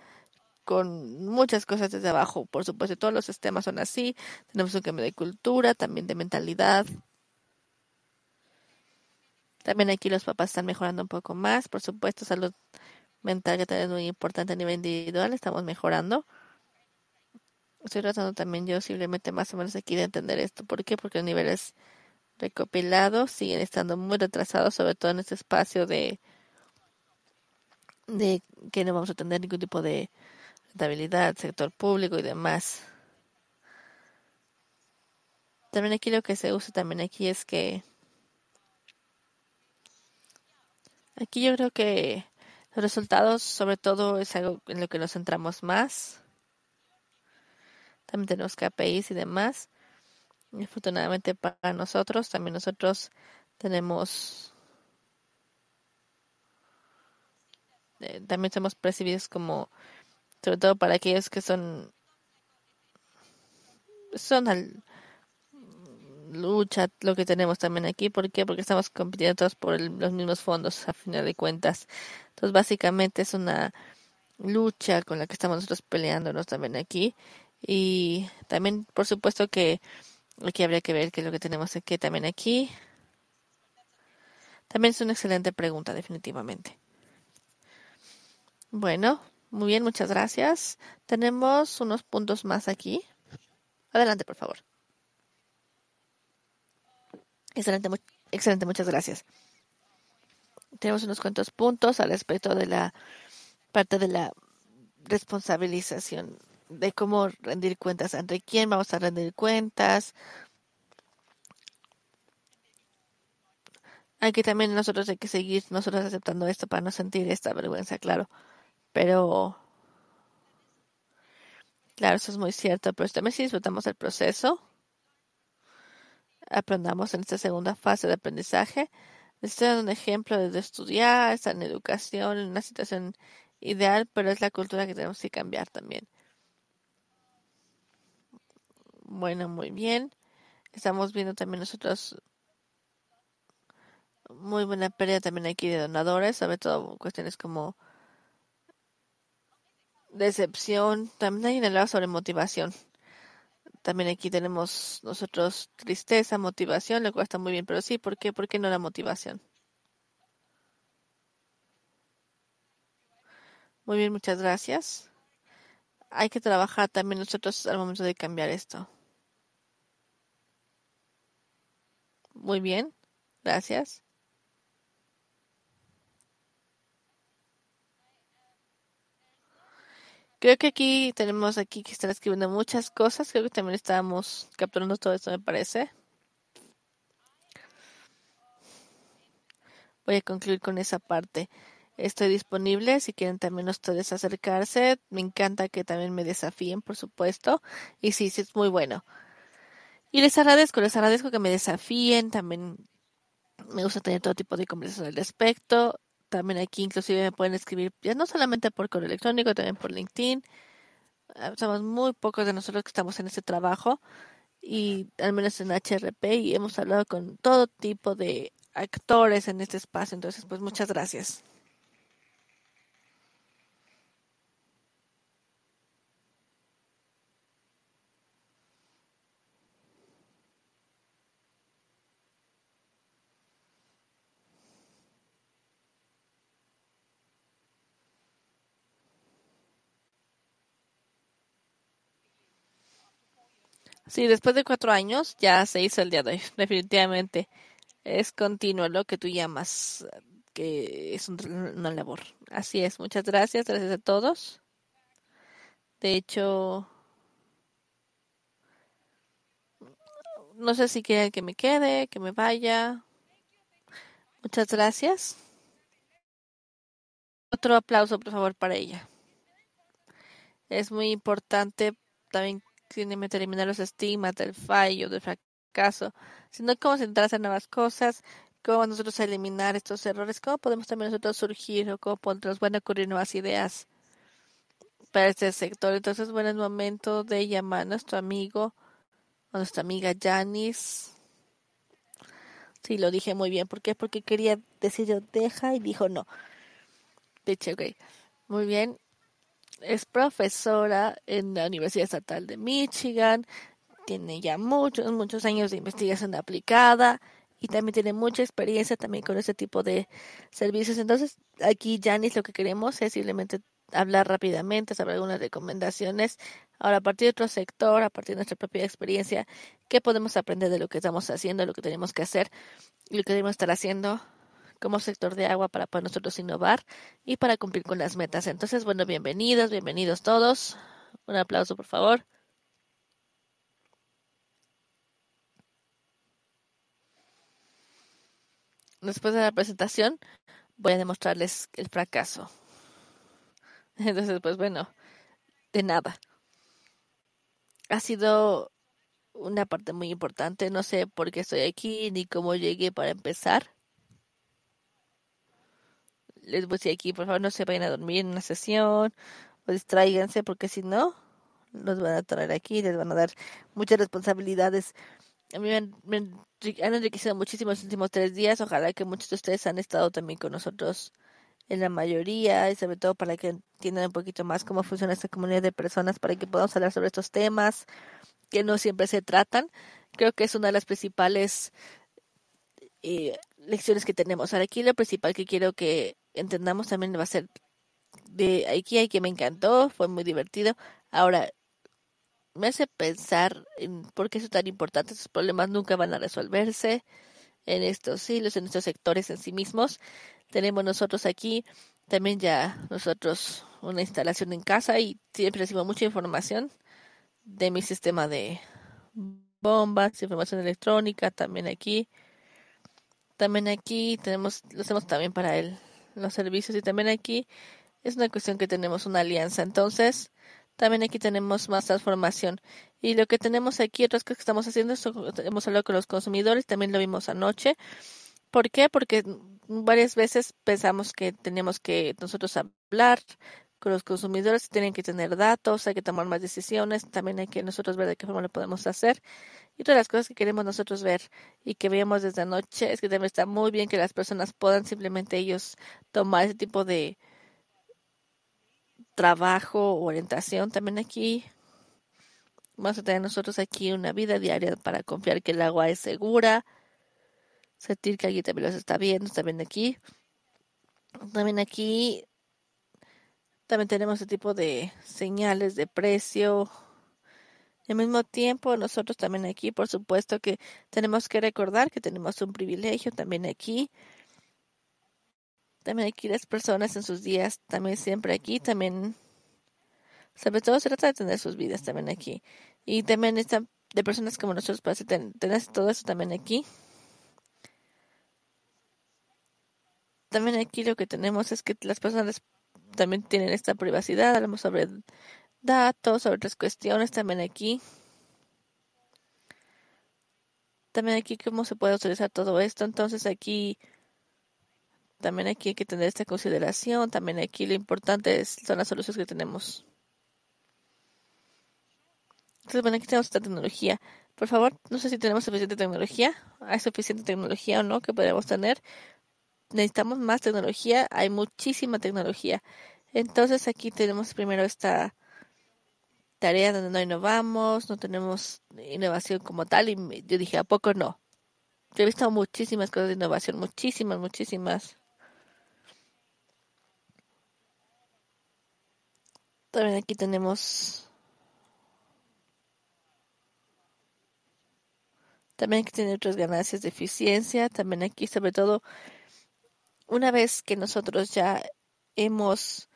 con muchas cosas desde abajo. Por supuesto, todos los sistemas son así. Tenemos un cambio de cultura, también de mentalidad. También aquí los papás están mejorando un poco más. Por supuesto, salud mental que también es muy importante a nivel individual. Estamos mejorando. Estoy tratando también yo simplemente más o menos aquí de entender esto. ¿Por qué? Porque los niveles recopilados siguen estando muy retrasados, sobre todo en este espacio de, de que no vamos a tener ningún tipo de sector público y demás. También aquí lo que se usa también aquí es que aquí yo creo que los resultados sobre todo es algo en lo que nos centramos más. También tenemos KPIs y demás. Y afortunadamente para nosotros, también nosotros tenemos eh, también somos percibidos como sobre todo para aquellos que son son al lucha lo que tenemos también aquí. ¿Por qué? Porque estamos compitiendo todos por los mismos fondos, a final de cuentas. Entonces, básicamente es una lucha con la que estamos nosotros peleándonos también aquí. Y también, por supuesto, que aquí habría que ver qué es lo que tenemos aquí también aquí. También es una excelente pregunta, definitivamente. Bueno, muy bien, muchas gracias. Tenemos unos puntos más aquí. Adelante, por favor. Excelente, excelente, muchas gracias. Tenemos unos cuantos puntos al respecto de la parte de la responsabilización, de cómo rendir cuentas, ante quién vamos a rendir cuentas. Aquí también nosotros hay que seguir nosotros aceptando esto para no sentir esta vergüenza, claro. Pero, claro, eso es muy cierto, pero también si disfrutamos el proceso, aprendamos en esta segunda fase de aprendizaje. Les estoy un ejemplo de estudiar, estar en educación, en una situación ideal, pero es la cultura que tenemos que cambiar también. Bueno, muy bien. Estamos viendo también nosotros muy buena pérdida también aquí de donadores, sobre todo cuestiones como decepción, también hay en el sobre motivación. También aquí tenemos nosotros tristeza, motivación, le cuesta muy bien, pero sí, ¿por qué? ¿Por qué no la motivación? Muy bien, muchas gracias. Hay que trabajar también nosotros al momento de cambiar esto. Muy bien, gracias. Creo que aquí tenemos aquí que están escribiendo muchas cosas. Creo que también estábamos capturando todo esto, me parece. Voy a concluir con esa parte. Estoy disponible si quieren también ustedes acercarse. Me encanta que también me desafíen, por supuesto. Y sí, sí, es muy bueno. Y les agradezco, les agradezco que me desafíen. También me gusta tener todo tipo de conversaciones al respecto. También aquí inclusive me pueden escribir, ya no solamente por correo electrónico, también por LinkedIn. Ah, somos muy pocos de nosotros que estamos en este trabajo y al menos en HRP y hemos hablado con todo tipo de actores en este espacio. Entonces, pues muchas gracias. Sí, después de cuatro años ya se hizo el día de hoy, definitivamente. Es continuo lo que tú llamas, que es un, una labor. Así es, muchas gracias, gracias a todos. De hecho, no sé si quieren que me quede, que me vaya. Muchas gracias. Otro aplauso, por favor, para ella. Es muy importante también simplemente eliminar los estigmas del fallo, del fracaso, sino cómo centrarse en nuevas cosas, cómo nosotros eliminar estos errores, cómo podemos también nosotros surgir o cómo podemos van a ocurrir nuevas ideas para este sector. Entonces, bueno, es momento de llamar a nuestro amigo, a nuestra amiga Janice. Sí, lo dije muy bien. ¿Por qué? Porque quería decir yo deja y dijo no. De hecho, ok. Muy bien es profesora en la Universidad Estatal de Michigan, tiene ya muchos, muchos años de investigación aplicada y también tiene mucha experiencia también con este tipo de servicios. Entonces, aquí, Janice, lo que queremos es simplemente hablar rápidamente sobre algunas recomendaciones. Ahora, a partir de otro sector, a partir de nuestra propia experiencia, ¿qué podemos aprender de lo que estamos haciendo, lo que tenemos que hacer y lo que debemos estar haciendo como sector de agua para poder nosotros innovar y para cumplir con las metas. Entonces, bueno, bienvenidos, bienvenidos todos. Un aplauso, por favor. Después de la presentación, voy a demostrarles el fracaso. Entonces, pues bueno, de nada. Ha sido una parte muy importante. No sé por qué estoy aquí ni cómo llegué para empezar les voy a decir aquí, por favor, no se vayan a dormir en una sesión o distráiganse porque si no, los van a traer aquí, les van a dar muchas responsabilidades. A mí me han, enriquecido muchísimo los últimos tres días. Ojalá que muchos de ustedes han estado también con nosotros en la mayoría y sobre todo para que entiendan un poquito más cómo funciona esta comunidad de personas, para que podamos hablar sobre estos temas que no siempre se tratan. Creo que es una de las principales eh, lecciones que tenemos. Ahora aquí lo principal que quiero que entendamos también va a ser de aquí hay que me encantó, fue muy divertido. Ahora, me hace pensar en por qué es tan importante esos problemas nunca van a resolverse en estos hilos, en estos sectores en sí mismos. Tenemos nosotros aquí también ya nosotros una instalación en casa y siempre recibo mucha información de mi sistema de bombas, información electrónica, también aquí. También aquí tenemos, lo hacemos también para el los servicios y también aquí es una cuestión que tenemos una alianza. Entonces, también aquí tenemos más transformación. Y lo que tenemos aquí, otras cosas que estamos haciendo, hemos hablado con los consumidores, también lo vimos anoche. ¿Por qué? Porque varias veces pensamos que tenemos que nosotros hablar con los consumidores, tienen que tener datos, hay que tomar más decisiones, también hay que nosotros ver de qué forma lo podemos hacer. Y todas las cosas que queremos nosotros ver y que veíamos desde anoche es que también está muy bien que las personas puedan simplemente ellos tomar ese tipo de trabajo, o orientación también aquí. Vamos a tener nosotros aquí una vida diaria para confiar que el agua es segura, sentir que alguien también los está viendo, también aquí. También aquí también tenemos ese tipo de señales de precio. Y al mismo tiempo, nosotros también aquí, por supuesto que tenemos que recordar que tenemos un privilegio también aquí. También aquí las personas en sus días, también siempre aquí, también, sobre todo se trata de tener sus vidas también aquí. Y también están de personas como nosotros para pues, tener todo eso también aquí. También aquí lo que tenemos es que las personas también tienen esta privacidad, hablamos sobre datos, sobre otras cuestiones también aquí. También aquí cómo se puede utilizar todo esto. Entonces aquí también aquí hay que tener esta consideración. También aquí lo importante es, son las soluciones que tenemos. Entonces, bueno, aquí tenemos esta tecnología. Por favor, no sé si tenemos suficiente tecnología. ¿Hay suficiente tecnología o no que podemos tener? necesitamos más tecnología, hay muchísima tecnología. Entonces aquí tenemos primero esta tarea donde no innovamos, no tenemos innovación como tal y yo dije, ¿a poco no? Yo he visto muchísimas cosas de innovación, muchísimas, muchísimas. También aquí tenemos... También aquí tiene otras ganancias de eficiencia, también aquí sobre todo una vez que nosotros ya hemos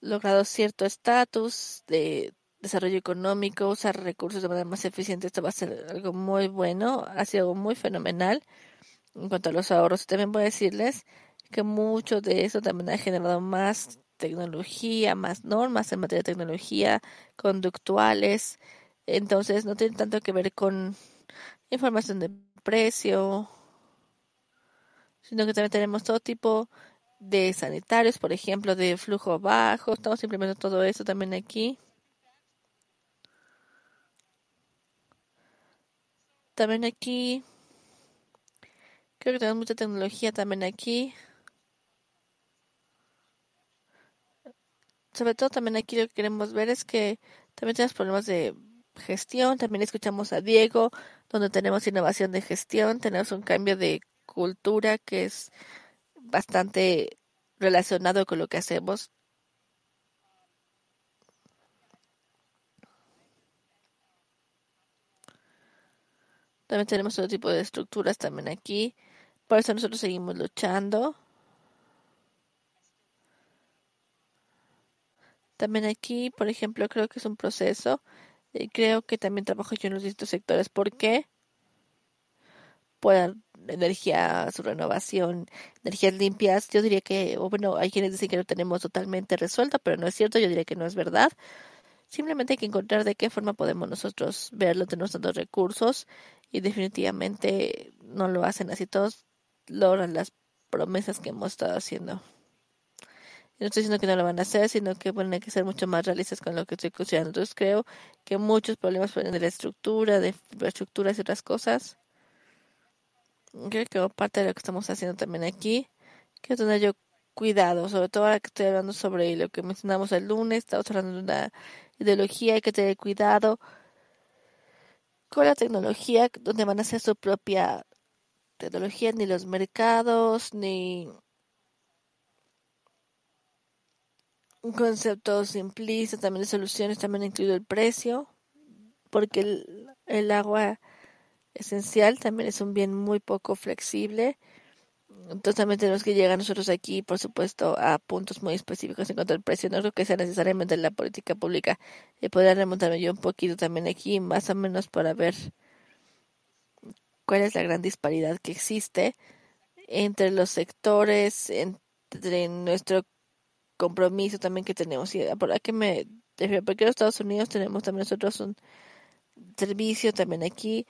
logrado cierto estatus de desarrollo económico, usar recursos de manera más eficiente, esto va a ser algo muy bueno, ha sido algo muy fenomenal. En cuanto a los ahorros, también voy a decirles que mucho de eso también ha generado más tecnología, más normas en materia de tecnología, conductuales. Entonces, no tiene tanto que ver con información de precio sino que también tenemos todo tipo de sanitarios, por ejemplo, de flujo bajo. Estamos implementando todo eso también aquí. También aquí. Creo que tenemos mucha tecnología también aquí. Sobre todo también aquí lo que queremos ver es que también tenemos problemas de gestión. También escuchamos a Diego, donde tenemos innovación de gestión. Tenemos un cambio de cultura que es bastante relacionado con lo que hacemos. También tenemos otro tipo de estructuras también aquí. Por eso nosotros seguimos luchando. También aquí, por ejemplo, creo que es un proceso. Y eh, creo que también trabajo yo en los distintos sectores. ¿Por qué? energía, su renovación, energías limpias, yo diría que, bueno, hay quienes dicen que lo tenemos totalmente resuelto, pero no es cierto, yo diría que no es verdad. Simplemente hay que encontrar de qué forma podemos nosotros verlo, tenemos tantos recursos y definitivamente no lo hacen así, todos logran las promesas que hemos estado haciendo. No estoy diciendo que no lo van a hacer, sino que bueno, hay que ser mucho más realistas con lo que estoy considerando. Entonces creo que muchos problemas pueden de la estructura, de infraestructuras y otras cosas creo que parte de lo que estamos haciendo también aquí, que tener yo cuidado, sobre todo ahora que estoy hablando sobre lo que mencionamos el lunes, estamos hablando de una ideología, hay que tener cuidado con la tecnología, donde van a ser su propia tecnología, ni los mercados, ni un conceptos simplistas, también de soluciones, también incluido el precio, porque el, el agua esencial, también es un bien muy poco flexible. Entonces también tenemos que llegar nosotros aquí, por supuesto, a puntos muy específicos en cuanto al precio. No creo que sea necesariamente la política pública. Y eh, podría remontarme yo un poquito también aquí, más o menos para ver cuál es la gran disparidad que existe entre los sectores, entre nuestro compromiso también que tenemos. Y ah, por que me porque en los Estados Unidos tenemos también nosotros un servicio también aquí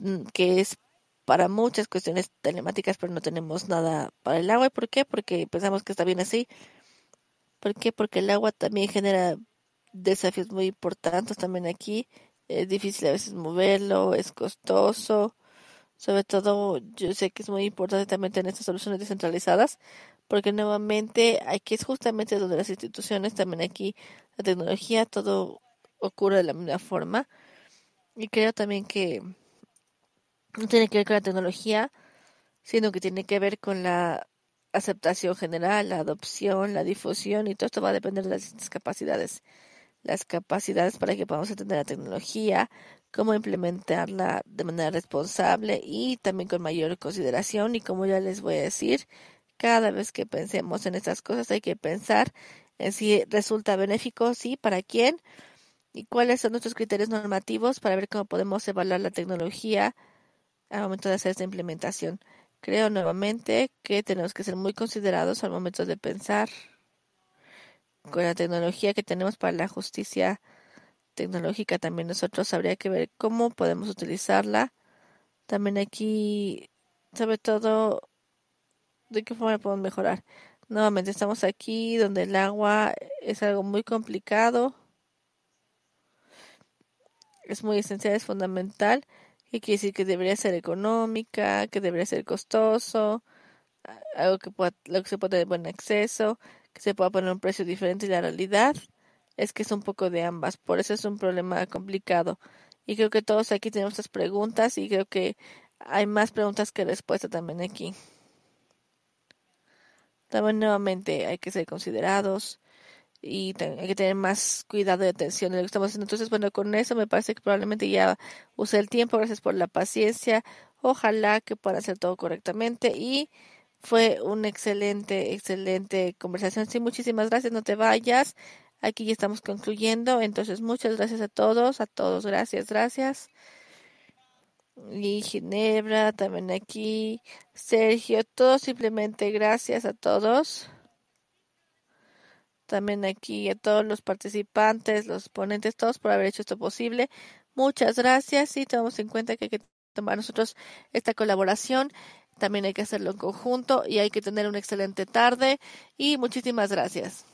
Mm, que es para muchas cuestiones telemáticas, pero no tenemos nada para el agua. ¿Y por qué? Porque pensamos que está bien así. ¿Por qué? Porque el agua también genera desafíos muy importantes también aquí. Es difícil a veces moverlo, es costoso. Sobre todo, yo sé que es muy importante también tener estas soluciones descentralizadas, porque nuevamente aquí es justamente donde las instituciones, también aquí la tecnología, todo ocurre de la misma forma. Y creo también que no tiene que ver con la tecnología, sino que tiene que ver con la aceptación general, la adopción, la difusión, y todo esto va a depender de las capacidades. Las capacidades para que podamos entender la tecnología, cómo implementarla de manera responsable y también con mayor consideración. Y como ya les voy a decir, cada vez que pensemos en estas cosas hay que pensar en si resulta benéfico, sí, para quién y cuáles son nuestros criterios normativos para ver cómo podemos evaluar la tecnología al momento de hacer esta implementación. Creo nuevamente que tenemos que ser muy considerados al momento de pensar con la tecnología que tenemos para la justicia tecnológica también nosotros habría que ver cómo podemos utilizarla. También aquí, sobre todo, de qué forma podemos mejorar. Nuevamente estamos aquí donde el agua es algo muy complicado. Es muy esencial, es fundamental y quiere decir que debería ser económica, que debería ser costoso, algo que, lo que se pueda tener buen acceso, que se pueda poner un precio diferente y la realidad es que es un poco de ambas, por eso es un problema complicado. Y creo que todos aquí tenemos estas preguntas y creo que hay más preguntas que respuestas también aquí. También nuevamente hay que ser considerados, y hay que tener más cuidado y atención en lo que estamos haciendo. Entonces, bueno, con eso me parece que probablemente ya usé el tiempo. Gracias por la paciencia. Ojalá que pueda hacer todo correctamente y fue una excelente, excelente conversación. Sí, muchísimas gracias. No te vayas. Aquí ya estamos concluyendo. Entonces, muchas gracias a todos, a todos. Gracias, gracias. Y Ginebra también aquí. Sergio, todo simplemente gracias a todos también aquí a todos los participantes, los ponentes, todos por haber hecho esto posible. Muchas gracias y tomamos en cuenta que hay que tomar nosotros esta colaboración. También hay que hacerlo en conjunto y hay que tener una excelente tarde y muchísimas gracias.